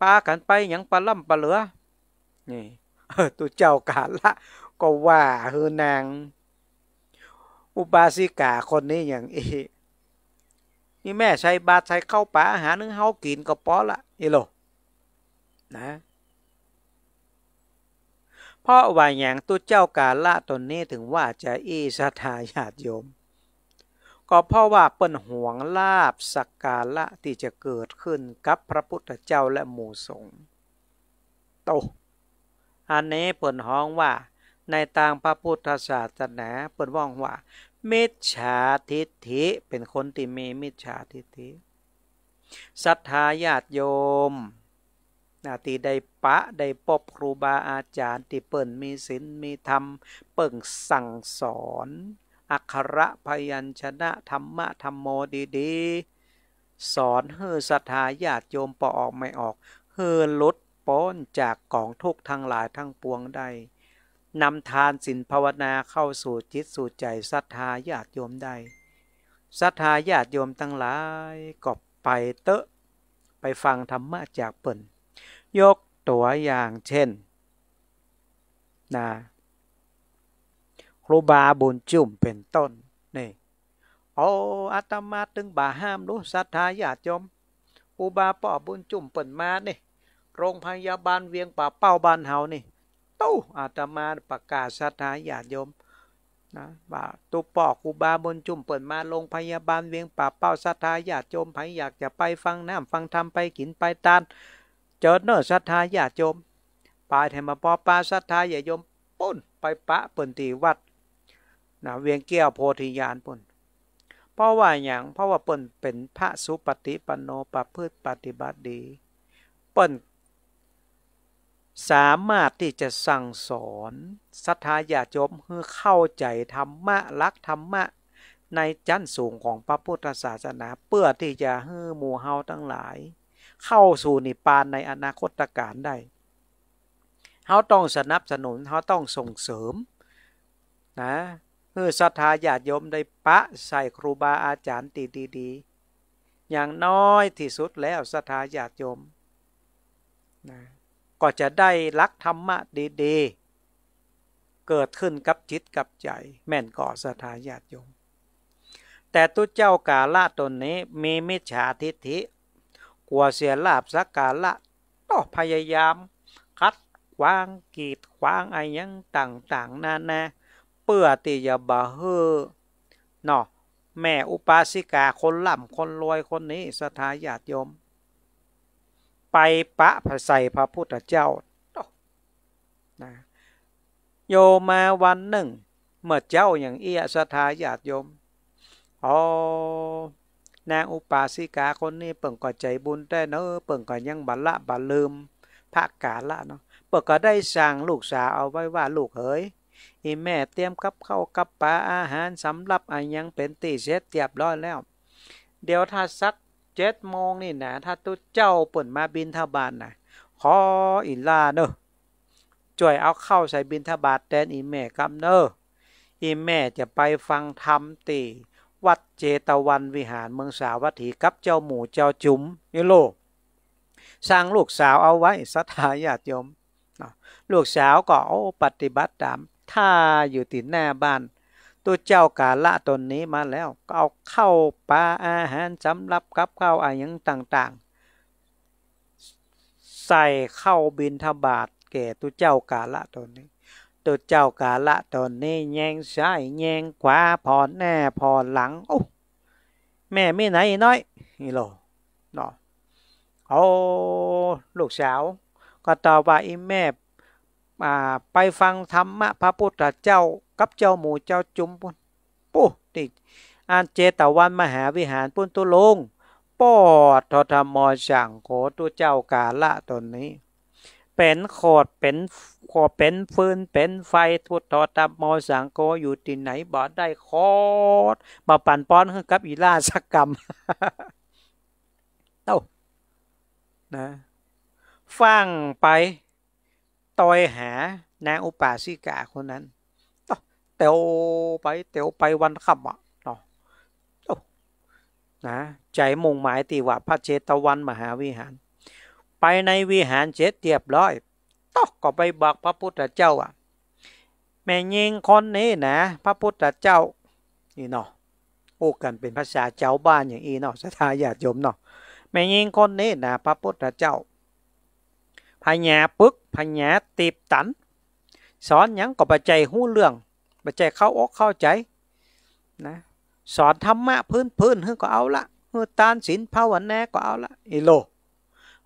A: ปากันไปอย่างปลาล่ำปลาเหลือ นี่ตัวเจ้ากาละ ก็ว่าเฮอนาง อุบาสิกาคนนี้อย่างอีนี่แม่ใช้บาตรใช้เข้าป่าหาหานึงเฮากินก็พอละอีโลนะเพราะว่าอย่างตุเจ้ากาละตนนี้ถึงว่าจะอีสทายาติยม ก็เพราะว่าเป็นห่วงลาบสักกาละที่จะเกิดขึ้นกับพระพุทธเจ้าและหมู่สงฆ์โตอันนี้เปิดห้องว่า ในตางพระพุทธศาสนาเปิดว่องว่า มิจฉาทิฏฐิเป็นคนที่มีมิจฉาทิฏฐิศรัทธาญาติโยมนะที่ได้ปะได้ปบครูบาอาจารย์ที่เปิ่นมีศีลมีธรรมเปิ่งสั่งสอนอักขระพยัญชนะธรรมะธรรมโมดีๆสอนเฮอศรัทธาญาติโยมปอออกไม่ออกเฮอลดป้นจากกองทุกทั้งหลายทั้งปวงได้นำทานศีลภาวนาเข้าสู่จิตสู่ใจศรัทธาญาติโยมได้ศรัทธาญาติโยมทั้งหลาย ก็ไปเตอะไปฟังธรรมะจากเปิ่นยกตัวอย่างเช่น นะ ครูบาบุญจุ่มเป็นต้นนี่โออาตมาตึงบาห้ามรู้ศรัทธาญาติโยมอุบาป่อบุญจุ่มเปิดมานี่โรงพยาบาลเวียงป่าเป้าบ้านเฮานี่ตู้อาตมาประกาศศรัทธาญาติโยมนะบ่าตุปอกอุบาบนจุ่มเปิดมาโรงพยาบาลเวียง ป่าเป้าศรัทธาญาติโยมไผอยากจะไปฟังน้ำฟังธรรมไปกิน ไปตานเจอเนอศรัทธาญาติโยมปลายเทมาปอปลาศรัทธาญาติโยมปุ่นไปปะปุ่นตีวัดนะเวียงแก้วโพธิญาณปุ่น เพราะว่าอย่างเพราะว่าปุ่นเป็นพระสุปฏิปันโนประพฤติปฏิบัติดีปุ่นสามารถที่จะสั่งสอนศรัทธาญาติโยมให้เข้าใจธรรมะรักธรรมะ ในชั้นสูงของพระพุทธศาสนาเพื่อที่จะให้หมู่เฮาทั้งหลายเข้าสู่นิพพานในอนาคตการได้เขาต้องสนับสนุนเขาต้องส่งเสริมนะเมื่อศรัทธาญาติโยมได้ปะ ใส่ครูบาอาจารย์ตีดีๆ อย่างน้อยที่สุดแล้วศรัทธาญาติโยมนะก็จะได้รักธรรมะดีๆ เกิดขึ้นกับจิตกับใจ แม่นก่อศรัทธาญาติโยม แต่ตุเจ้ากาลาตนนี้ มีมิจฉาทิฐิัวเสียลาบสักการะต้อพยายาม คัดขวางกีดขวางไอ้ยังต่างๆนานาเปื่อติยาบะเฮอนอแม่อุปาสิกาคนล่ำคนรวยคนนี้สถาญาติโยม ไป ปะผใส่พระพุทธเจ้านะโยมาวันหนึ่ง เมื่อเจ้าอย่างเอียสถาญาติโยมอ๋อนางอุปาสิกาคนนี้เปิ่งก่อใจบุญได้เนอะเปิ่งก่อยังบัลละบัลลืม พระกาละเนาะเปิ่งก็ได้สั่งลูกสาวเอาไว้ว่า ลูกเฮ้ยอีแม่เตรียมกับข้าวกับปลาอาหารสำหรับอันยังเป็นตีเส็จเรียบร้อยแล้ว เดี๋ยวถ้าสักเจ็ดโมงนี่นะถ้าตุ๊เจ้าป่นมาบินทบาทนะขออิลาเนอะจ่วยเอาเข้าใส่บินทบาทแทนอีแม่กับเนอะอีแม่จะไปฟังธรรมตีวัดเจตวันวิหารเมืองสาวัตถีกับเจ้าหมู่เจ้าจุ๋มนี่โลกสร้างลูกสาวเอาไว้สัทธาญาติโยมลูกสาวก็อปฏิบัติตามถ้าอยู่ติดหน้าบ้านตัวเจ้ากาละตนนี้มาแล้วก็เอาเข้าปลาอาหารสำหรับกับข้าวอาหางต่าง ๆ ใส่เข้าบินทบาทแก่ตัวเจ้ากาละตนนี้ตัวเจ้ากาละตอนนี้แยงซ้ายแยงขวาพอหน้าพอหลังโอ้แม่ไม่ไหนน้อยนี่หรอเนาะโอ้ลูกสาว ก็ตอบว่าอีแม่ไปฟังธรรมะพระพุทธเจ้ากับเจ้าหมูเจ้าจุมปุ่นปุ๊ติอันเจตวันมหาวิหารปุ่นตุลงปอดทธรรมอสั่งโขตัวเจ้ากาละตนนี้เป็นขอดเป็นขอเป็นฟืนเป็นไฟทุดทอตับมอสังโกอยู่ที่ไหนบ่ได้คอดมาปั่นป้อนกับอีล่าสักกรรมเต้านะฟังไปตอยหานางอุปาสิกาคนนั้น เตียวไปเตียวไปวันขับอ่ะเ้านะใจมุ่งหมายตีว่า พระเจตวันมหาวิหารไปในวิหารเสร็จเรียบร้อยตอกก็ไปบอกพระพุทธเจ้าอ่ะ แม่ยิงคนนี้นะ พระพุทธเจ้านี่เนาะโอ้กันเป็นภาษาเจ้าบ้านอย่างอีเนาะสถาญาติโยมเนาะ แม่ยิงคนนี้นะพระพุทธเจ้าพญาปึกพญาตีบตันสอนยังก็ปัจจัยหู้เรื่องปัจจัยเข้าอกเข้าใจ นะ สอนธรรมะพื้นพื้นเฮ้ก็เอาละเฮ้ตานศีลภาวนาก็เอาละอีโล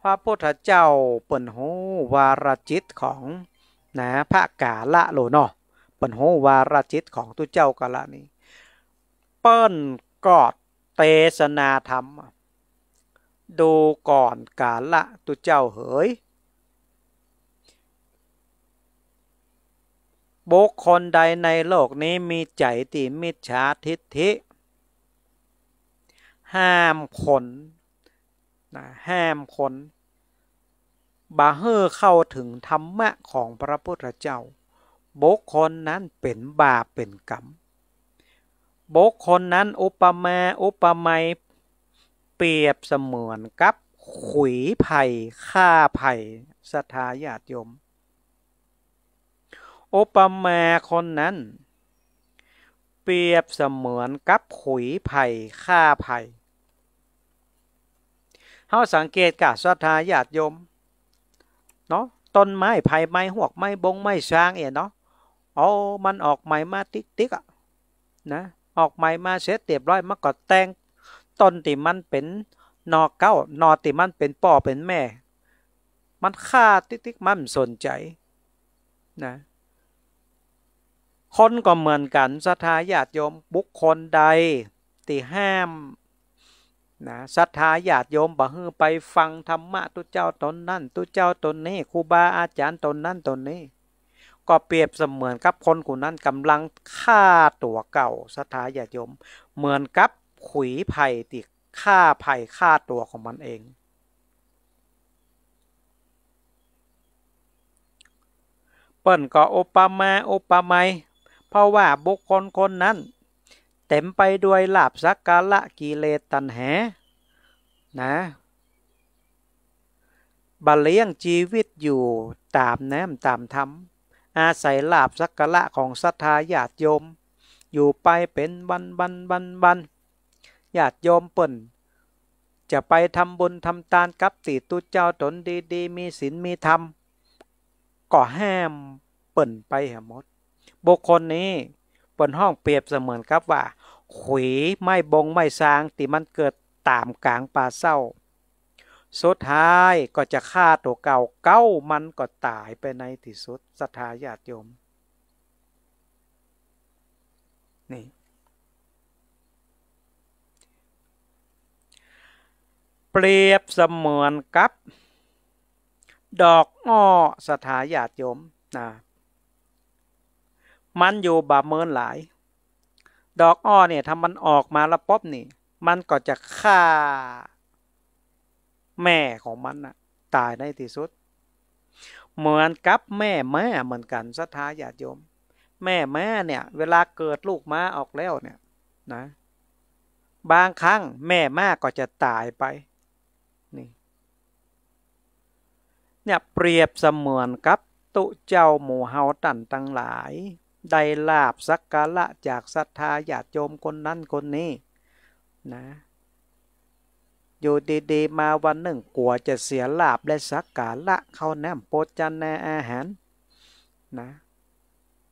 A: พระพุทธเจ้าเปิ่นโหวารจิตของ นะพระกาละโลนอเปิ่นโหวารจิตของตุเจ้ากาละนี้ เปิ่นกอดเตสนาธรรม ดูก่อนกาละตุเจ้าเหย บุคคลใดในโลกนี้มีใจติมิจฉาทิฏฐิห้ามคนนะห้ามคนบาเฮอเข้าถึงธรรมะของพระพุทธเจ้า บุคคลนั้นเป็นบาเป็นกรรม บุคคลนั้นอุปมาอุปไมยเปรียบเสมือนกับขุยไผ่ฆ่าไผ่สทาญาติโยม อุปมาคนนั้น เปรียบเสมือนกับขุยไผ่ฆ่าไผ่เฮาสังเกตกับสทาญาติโยมเนาะต้นไม้ไผ่ไม้หวกไม้บง ไม้ช้างเอ๋เนาะโอ้มันออกใหม่มาติ๊กติ๊กอ่ะนะออกใหม่มาเสร็จเตียบร้อยมาก็แต่งต้นที่มันเป็นนอเก้า นอที่มันเป็นป่อเป็นแม่ มันฆ่าติ๊กติ๊กมันสนใจนะคนก็เหมือนกันสถัทธาญาติโยมบุคคลใดที่ห้ามนะศรัทธาญาติโยมบ่ฮือไปฟังธรรมะตุเจ้าตนนั่นตุเจ้าตนนี้ครูบาอาจารย์ตนนั่นตนนี้ ก็เปรียบเสมือนกับคนคนนั้นกำลังฆ่าตัวเก่าศรัทธาญาติโยม เหมือนกับขุยไผ่ติฆ่าไผ่ฆ่าตัวของมันเองเปิ้นก็โอปามาโอปาไมเพราะว่าบุคคลคนนั้นเต็มไปด้วยลาบสักการะกิเลสตัณหานะ บาเลี้ยงชีวิตอยู่ตามน้ำตามธรรม อาศัยลาบสักการะของศรัทธาญาติโยม อยู่ไปเป็นบันบันบันบันญาติโยมเปิ่น จะไปทำบุญทำทานกับตีตุเจ้าตนดี ๆ มีศีลมีธรรมก็ห้ามเปิ่นไปหมด บุคคลนี้บปนห้องเปรียบเสมือนครับว่าขุยไม่บงไม่สางติมันเกิดตามกลางป่าเศร้า สุดท้ายก็จะฆ่าตัวเก่าเก้ามันก็ตายไปในที่สุดสถัทธาญาติโยมนี่เปรียบเสมือนกับ ดอกอ้อสถาญาติโยมนะมันอยู่บ่เมินหลาย ดอกอ้อเนี่ยทำมันออกมาแล้วป๊อบนี่ มันก็จะฆ่าแม่ของมันนะตายในที่สุด เหมือนกับแม่แม่เหมือนกันสัทธาญาติโยม แม่แม่เนี่ยเวลาเกิดลูกม้าออกแล้วเนี่ยนะ บางครั้งแม่แม่กก็จะตายไป นี่ เนี่ยเปรียบเสมือนกับตุเจ้าหมูเฮาตันตั้งหลายได้ลาบสักการะจากศรัทธาญาติโยมคนนั้น คนนี้นะอยู่ดีๆมาวันหนึ่งกลัวจะเสียลาบและสักการะเข้าแนมโปจันแนอาหารนะ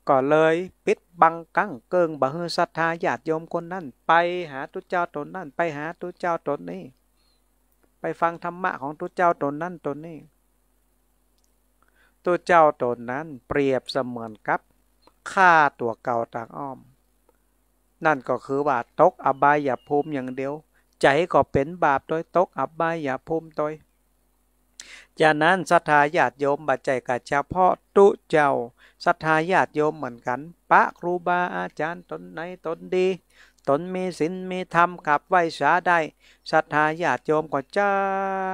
A: ก็เลยปิดบังกั้งเกิงบ่ฮือศรัทธาญาติโยมคนนั้น ไปหาตุเจ้าตนนั้น ไปหาตุเจ้าตนนี้ ไปฟังธรรมะของตุเจ้าตนนั้นตนนี้ตัวเจ้าตนนั้นเปรียบเสมือนกับฆ่าตัวเก่าต่างอ้อม นั่นก็คือว่าตกอบายอย่าภูมิอย่างเดียว ใจก็เป็นบาปโดยตกอบายอย่าภูมิโดยจากนั้นศรัทธาญาติโยมบัจใจกับเจ้าพ่อตุเจ้า ศรัทธาญาติโยมเหมือนกันพระครูบาอาจารย์ตนไหนตนดี ตนมีศีลมีธรรมขับไหวสาได้ ศรัทธาญาติโยมก็จั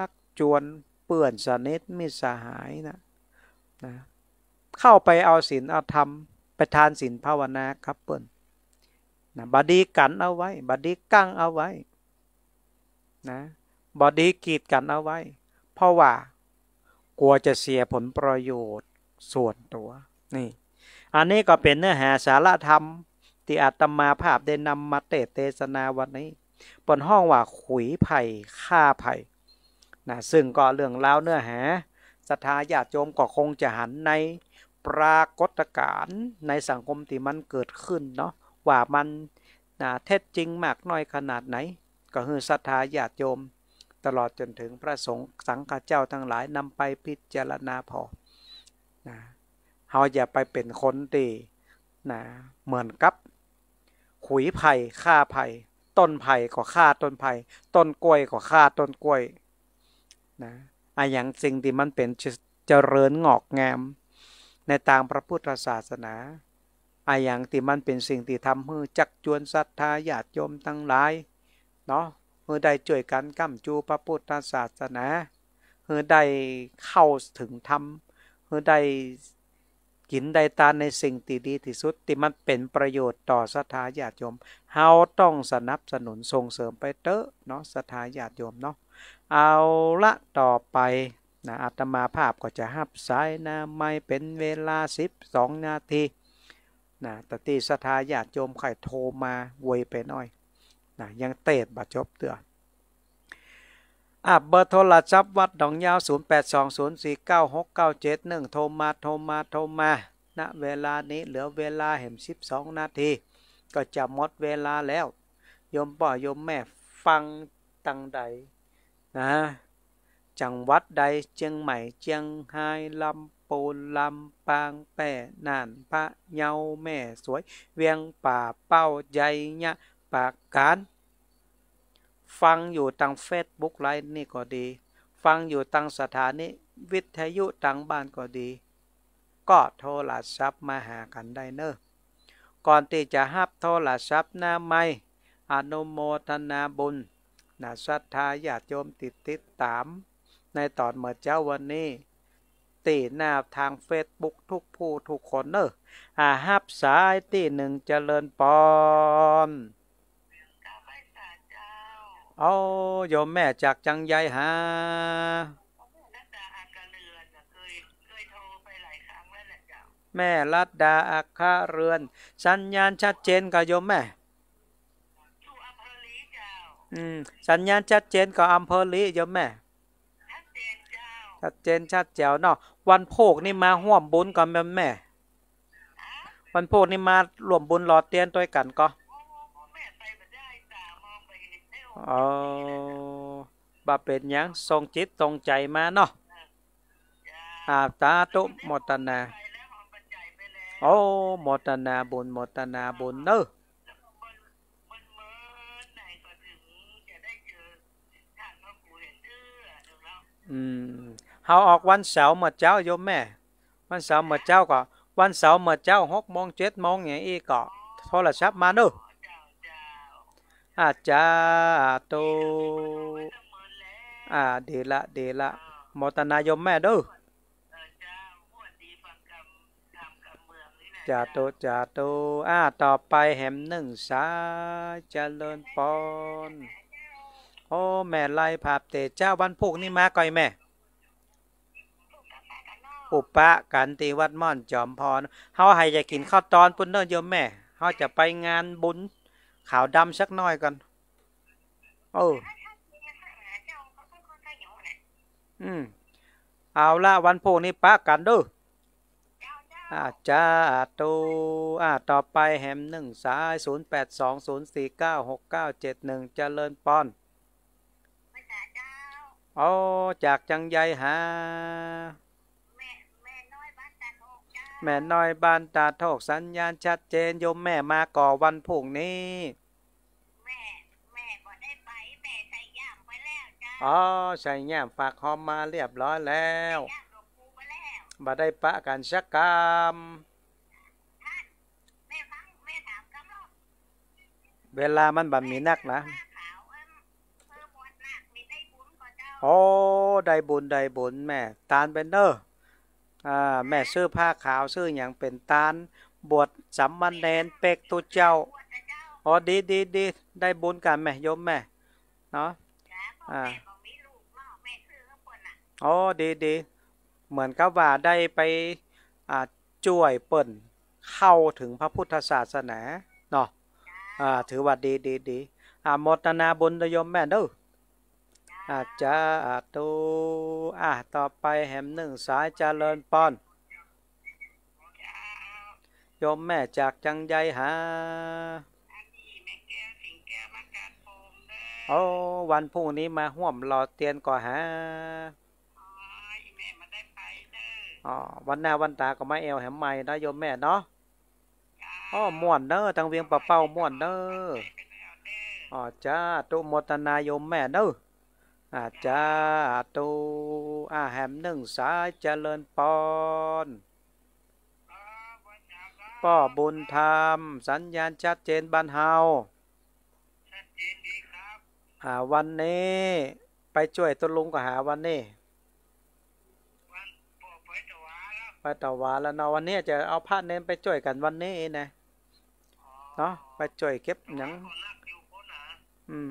A: กจวนเปื่อนสนิทมิสหายนะนะ เข้าไปเอาศีลเอาธรรมไปทานศีลภาวนาครับเปิ้ลนะบดีกันเอาไว้บอดีกั้งเอาไว้ นะ บอดีกีดกันเอาไว้ เพราะว่ากลัวจะเสียผลประโยชน์ส่วนตัว นี่ อันนี้ก็เป็นเนื้อหาสารธรรมที่อาตมาภาพได้นำมาเตเตสนาวันนี้ บนห้องว่าขุยไผ่ฆ่าไผ่นะ ซึ่งก็เรื่องเล่าเนื้อหา ศรัทธาญาติโยมก็คงจะหันในปรากฏการณ์ในสังคมที่มันเกิดขึ้นเนาะว่ามันนะเท็จจริงมากน้อยขนาดไหน ก็คือศรัทธาญาติโยมตลอดจนถึงพระสงฆ์สังฆเจ้าทั้งหลายนำไปพิจารณาพอนะเขาอย่าไปเป็นคนตีนะเหมือนกับขุยไผ่ฆ่าไผ่ต้นไผ่ก็ฆ่าต้นไผ่ต้นกล้วยก็ฆ่าต้นกล้วยนะอะอย่างสิ่งที่มันเป็นเจริญงอกงามในทางพระพุทธศาสนาอาอย่างที่มันเป็นสิ่งที่ทำให้จักจวนศรัทธาญาติโยมทั้งหลายเนาะเมื่อได้ช่วยกันกั้มจูพระพุทธศาสนาเมื่อได้เข้าถึงธรรมเมื่อได้กินได้ตานในสิ่งที่ดีที่สุดที่มันเป็นประโยชน์ต่อศรัทธาญาติโยมเฮาต้องสนับสนุนส่งเสริมไปเตอะเนาะศรัทธาญาติโยมเนาะเอาละต่อไปนะอาตมาภาพก็จะหับสายนาไม่เป็นเวลา 12 นาทีนะตติสทาญาติโยมไข่โทรมาวยไปหน่อยนะยังเตดบัดจบเตืออับเบอร์โทรศัพท์วัดดองยาว 0820496971 โทรมาโทรมาโทรมาณนะเวลานี้เหลือเวลาเห็น12 นาที ก็จะหมดเวลาแล้ว ยมป่อยมแม่ฟังตังใดนะจังหวัดใดเชียงใหม่เชียงไฮ้ลำปูนลำปางแป้น่านพะเยาแม่สวย เวียงป่าเป้าใหญ่ยะปากการฟังอยู่ทางเฟซบุ๊กไลน์นี่ก็ดี ฟังอยู่ทางสถานีวิทยุทางบ้านก็ดี ก็โทรศัพท์มาหากันได้เนอะก่อนที่จะหับโทรศัพท์หน้าไม่อนุโมทนาบุญนาศรัทธาญาติโยมติดติดตามในตอนเมื่อเจ้าวันนี้ ตีหน้าทางเฟซบุ๊กทุกผู้ทุกคนเนอะอาฮับสายตีหนึ่งเจริญปอนเอาโยมแม่จากจังใหญ่ฮะแม่รัดดาอาคาเรือน สัญญาณชัดเจนกับโยมแม่อืมสัญญาณชัดเจนกับอำเภอลีโยมแม่ชัดเจนชัดแจ๋วเนาะวันโพกนี่มาห่วมบุญก่อนแม่แม่ วันโพกนี่มารวมบุญหลอดเตียนตัวกันก็อ๋อบาเป็นยังทรงจิตทรงใจมาเนาะอาตาตุมตนาโอ้มตนาบุญมตนาบุญเนอะอืมเอาออกวันเสาร์เมื่อเจ้าโยมแม่ วันเสาร์เมื่อเจ้าก็ วันเสาร์เมื่อเจ้าหกโมงเจ็ดโมงอย่างอีกก็โทรศัพท์มาดูอาจาโตอ่าเดละเดละมตนายมแม่ดูจาโตจาโตอ่าต่อไปแหมหนึ่งสาเจริญปอนโอ้แม่ไล่ภาพเตเจ้าวันพุกนี่มาก่อยแม่อุปะกันตีวัดม่อน จอมพร เฮาให้จะกินข้าวตอนปุ่นเนิ่นโยมแม่ เฮาจะไปงานบุญขาวดำสักน้อยกันโอ้อืม เอาละวันพุนี้ปะกันดูอาจาตูอาต่อไปแหมหนึ่งสายศูนย์แปดสองศูนย์สี่เก้าหกเก้าเจ็ดหนึ่งเจริญปอนโอ้จากจังใยหาแม่น้อยบานตาทอกสัญญาณชัดเจนโยมแม่มาก่อวันพุ่งนี้ แม่แม่บ่ได้ไปแม่ใส่ย่ามไปแล้วจ้าอ๋อใส่ยามฝากหอมมาเรียบร้อยแล้วบ่ได้ปะกันชักกรรมเวลามันบ่มีนักนะโอ้ได้บุญ ได้บุญ แม่ตานเป็นเนอร์แม่เสื้อผ้าขาวเสื้ออย่างเป็น ตานบวชสัมมาเนนเปกตัวเจ้าอ๋อดีดีดีได้บุญกันแม่ยมแม่ เนาะอ่าอ๋อดีดีเหมือนกับว่าได้ไป อ่าช่วยเปิ่นเข้าถึงพระพุทธศาสนาเนาะอ่า ถือว่าดีดีดีอ่ามรณาบุญโยมแม่เด้ออาจาตูอ่ะต่อไปแหมหนึ่งสายจเจริญปอนยมแม่จากจังใจหาโอ้วันพรุ่งนี้มาห่วมหลอเตียนก่อหาอ๋อวันหน้าวันตาก็มาเอวแหมใหม่นะโยมแม่เนาะอ๋อม่วนเนอะทางเวียงปะเป้าม่วนเนอะอ๋อจ้าตุโมตนายมแม่เนอะอาจาตุอาแหมหนึ่งสายเจริญปอนป่อบุญธรรมสัญญาณชัดเจนบันเฮาหาวันนี้ ไปช่วยตุลุงก็หาวันนี้ไปต่อวาแล้วเนาะวันนี้ จะเอาผ้าเน้นไปช่วยกันวันนี้นะเนาะไปช่วยเก็บหนังอืม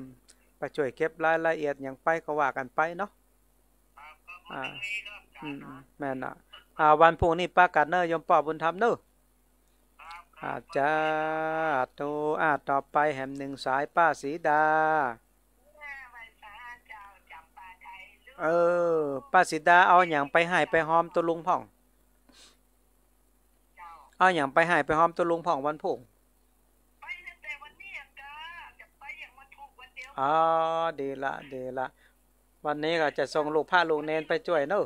A: ไปช่วยเก็บรายละเอียดอย่างไปก็ว่ากันไปเนาะ อ่าอืมแม่นอ่ะอ่า วันพรุ่งนี้ป้ากัดเนอร์ยมป่อบุญธรรมเนอร์อาจจะตัวอาต่อไปแห่มหนึ่งสายป้าสีดาเออ ป้าสีดาเอาอย่างไปหายไปหอมตัวลุงพ่อง เอาอย่างไปหายไปหอมตัวลุงพ่องวันพุ่งอ๋อดีละดีละ วันนี้ก็จะส่งลูกพระลูกเนนไปช่วยนู่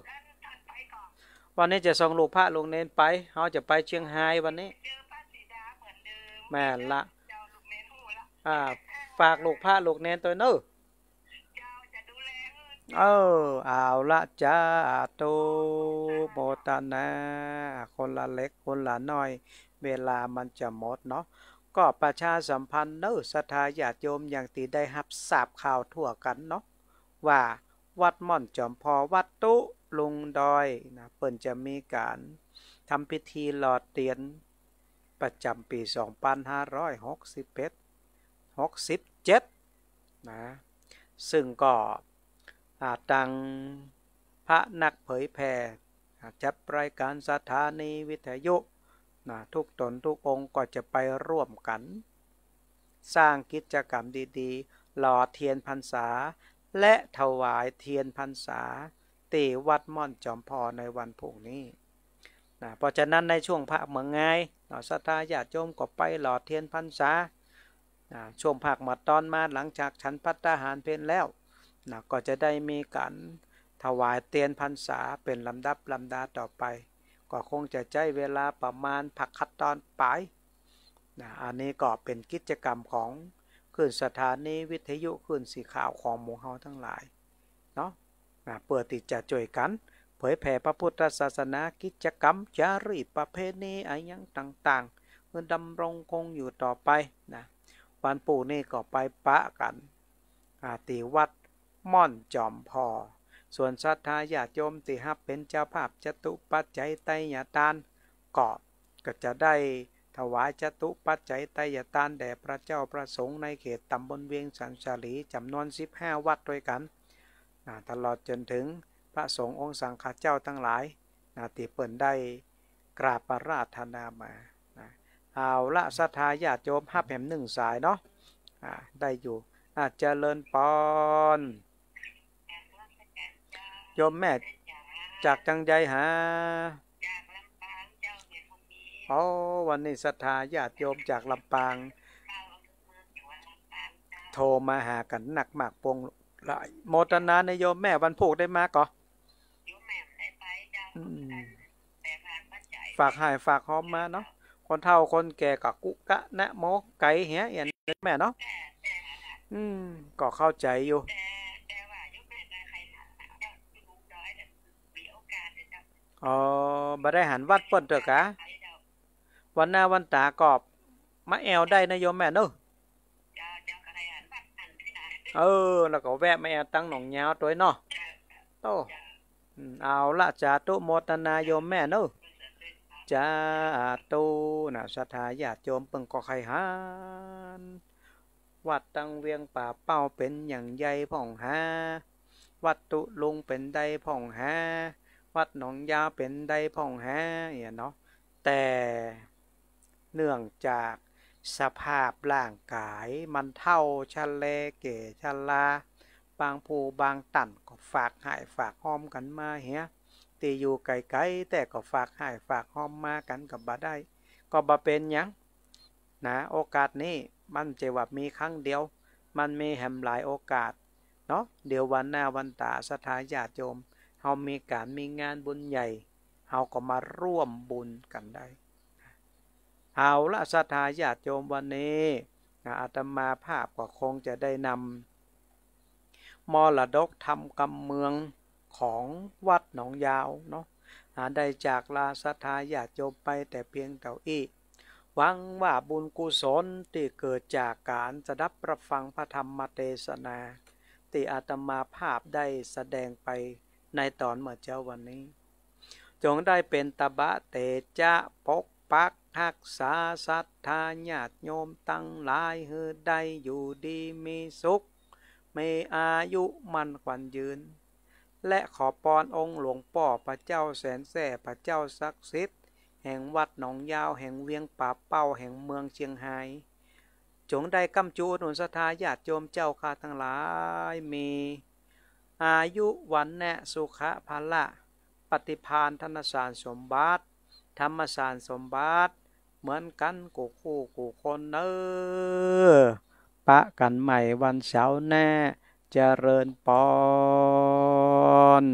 A: วันนี้จะส่งลูกพระลูกเนนไปเขาจะไปเชียงไฮ้วันนี้ แม่ละอ่าฝากลูกพระลูกเนนตัวนู่เออเอาละจ้าตูโมตนาคนละเล็กคนละน้อย เวลามันจะหมดเนาะก็ประชาสัมพันธ์เนอสถาญาติโยมอย่างตีได้หับสาบข่าวทั่วกันเนาะว่าวัดม่อนจอมพอวัดตุ ลุงดอยนะเปิ่นจะมีการทำพิธีหลอดเตียนประจำปี 2561 67นะซึ่งก็ตังพระนักเผยแผ่จัดรายการสถานีวิทยุนะทุกตนทุกองค์ก็จะไปร่วมกัน สร้างกิจกรรมดีๆ หล่อเทียนพรรษา และถวายเทียนพรรษาตีวัดม่อนจอมพอในวันพุ่งนี้นะเพราะฉะนั้นในช่วงพระเมืองไงเราศรัทธาญาติโยมก็ไปหล่อเทียนพรรษานะช่วงภาคมาตอนมาหลังจากฉันพัตตาหารเพนแล้วนะก็จะได้มีการถวายเตียนพรรษาเป็นลำดับลำดาต่อไปก็คงจะใช้เวลาประมาณผักขัดตอนไปนะ อันนี้ก็เป็นกิจกรรมของขึ้นสถานีวิทยุขึ้นสีขาวของหมู่เฮาทั้งหลายเนาะนะเปิดติดจะจ่วยกัน เผยแผ่พระพุทธศาสนากิจกรรมจารีตประเพณีอรยังต่าง ๆเื่นดำรงคงอยู่ต่อไปนะวันปู่นี่ก็ไปปะกันอาติวัดม่อนจอมพอส่วนศรัทธาญาติโยมที่ฮับเป็นเจ้าภาพจตุปัจจัยไตยตานก็ก็จะได้ถวายจตุปัจจัยไตยตานแด่พระเจ้าประสงค์ในเขต ตำบลเวียงสันสาลีจำนวน 15 วัดด้วยกันนะตลอดจนถึงพระสงฆ์องค์สังฆเจ้าทั้งหลายนะเปิ่นได้กราบประราธนามานะเอาละศรัทธาญาติโยมฮับแห่มหนึ่งสายเนาะได้อยู่อาจเจริญปอนยมแม่จากจังใจหาอ้วันนี้ศรัทธาญาติโยมจากลำปางโทรมาหากันหนักมากปงหลายโมตนาในโยมแม่วันพุกได้มากก็ฝากหายฝากหอมมาเนาะคนเฒ่าคนแก่กับกุกะนะโมไก่เหี้ยอย่างแม่เนาะอืมก็เข้าใจอยู่อ๋อบ่ได้หันวัดเปิ้นเถอะกะวันหน้าวันตากอบมาแอวได้นะโยมแม่เนอะเออ แล้วก็แวะมาแอวตั้งหนองเงาตัวเนาะโตเอาละจาตุโมตนาโยมแม่เนอะจาตุนะสัทธาญาติโยมเปิงก็ใครฮานวัดตั้งเวียงป่าเป้าเป็นอย่างใหญ่ผ่องฮาวัดตุลุงเป็นใดผ่องฮาวัดหนองยาเป็นได้พ่องแฮเี่ยเนาะ แต่เนื่องจากสภาพร่างกายมันเท่าชะเลเก๋ชะลา บางผูบางตันก็ฝากหายฝากห้อมกันมาเฮียตีอยู่ไกลๆแต่ก็ฝากหายฝากห้อมมากันกับบ่ได้ ก็บ่เป็นยัง นะโอกาสนี้มันจะว่ามีครั้งเดียว มันมีแหมหลายโอกาส เนาะเดี๋ยววันหน้าวันตาสถาญาติโยมเฮามีการมีงานบุญใหญ่เฮาก็มาร่วมบุญกันได้ เอาละศรัทธาญาติโยมวันนี้อาตมาภาพก็คงจะได้นำมรดกธรรมกำเมืองของวัดหนองยาวเนาะได้จากลาศรัทธาญาติโยมไปแต่เพียงเต่าอี้ หวังว่าบุญกุศลที่เกิดจากการสดับประฟังพระธรรมเทศนาที่อาตมาภาพได้แสดงไปในตอนเมื่อเช้าวันนี้ จงได้เป็นตบะเตจะปกปักหักษาสัทธาญาติโยมตั้งหลายเฮือได้อยู่ดีมีสุขมีอายุมันขวัญยืน และขอปอนองค์หลวงป่อพระเจ้าแสนแส่พระเจ้าศักดิ์สิทธิ์แห่งวัดหนองยาว แห่งเวียงป่าเป้าแห่งเมืองเชียงไฮจงได้กำจูนุนสทาญาติโยมเจ้าข้าทั้งหลายมีอายุวันแนสุขะพละ ปฏิพานธนสารสมบัติ ธรรมสารสมบัติ เหมือนกันกูคู่กูคนเนอปะกันใหม่วันเสาร์แน่ เจริญปอน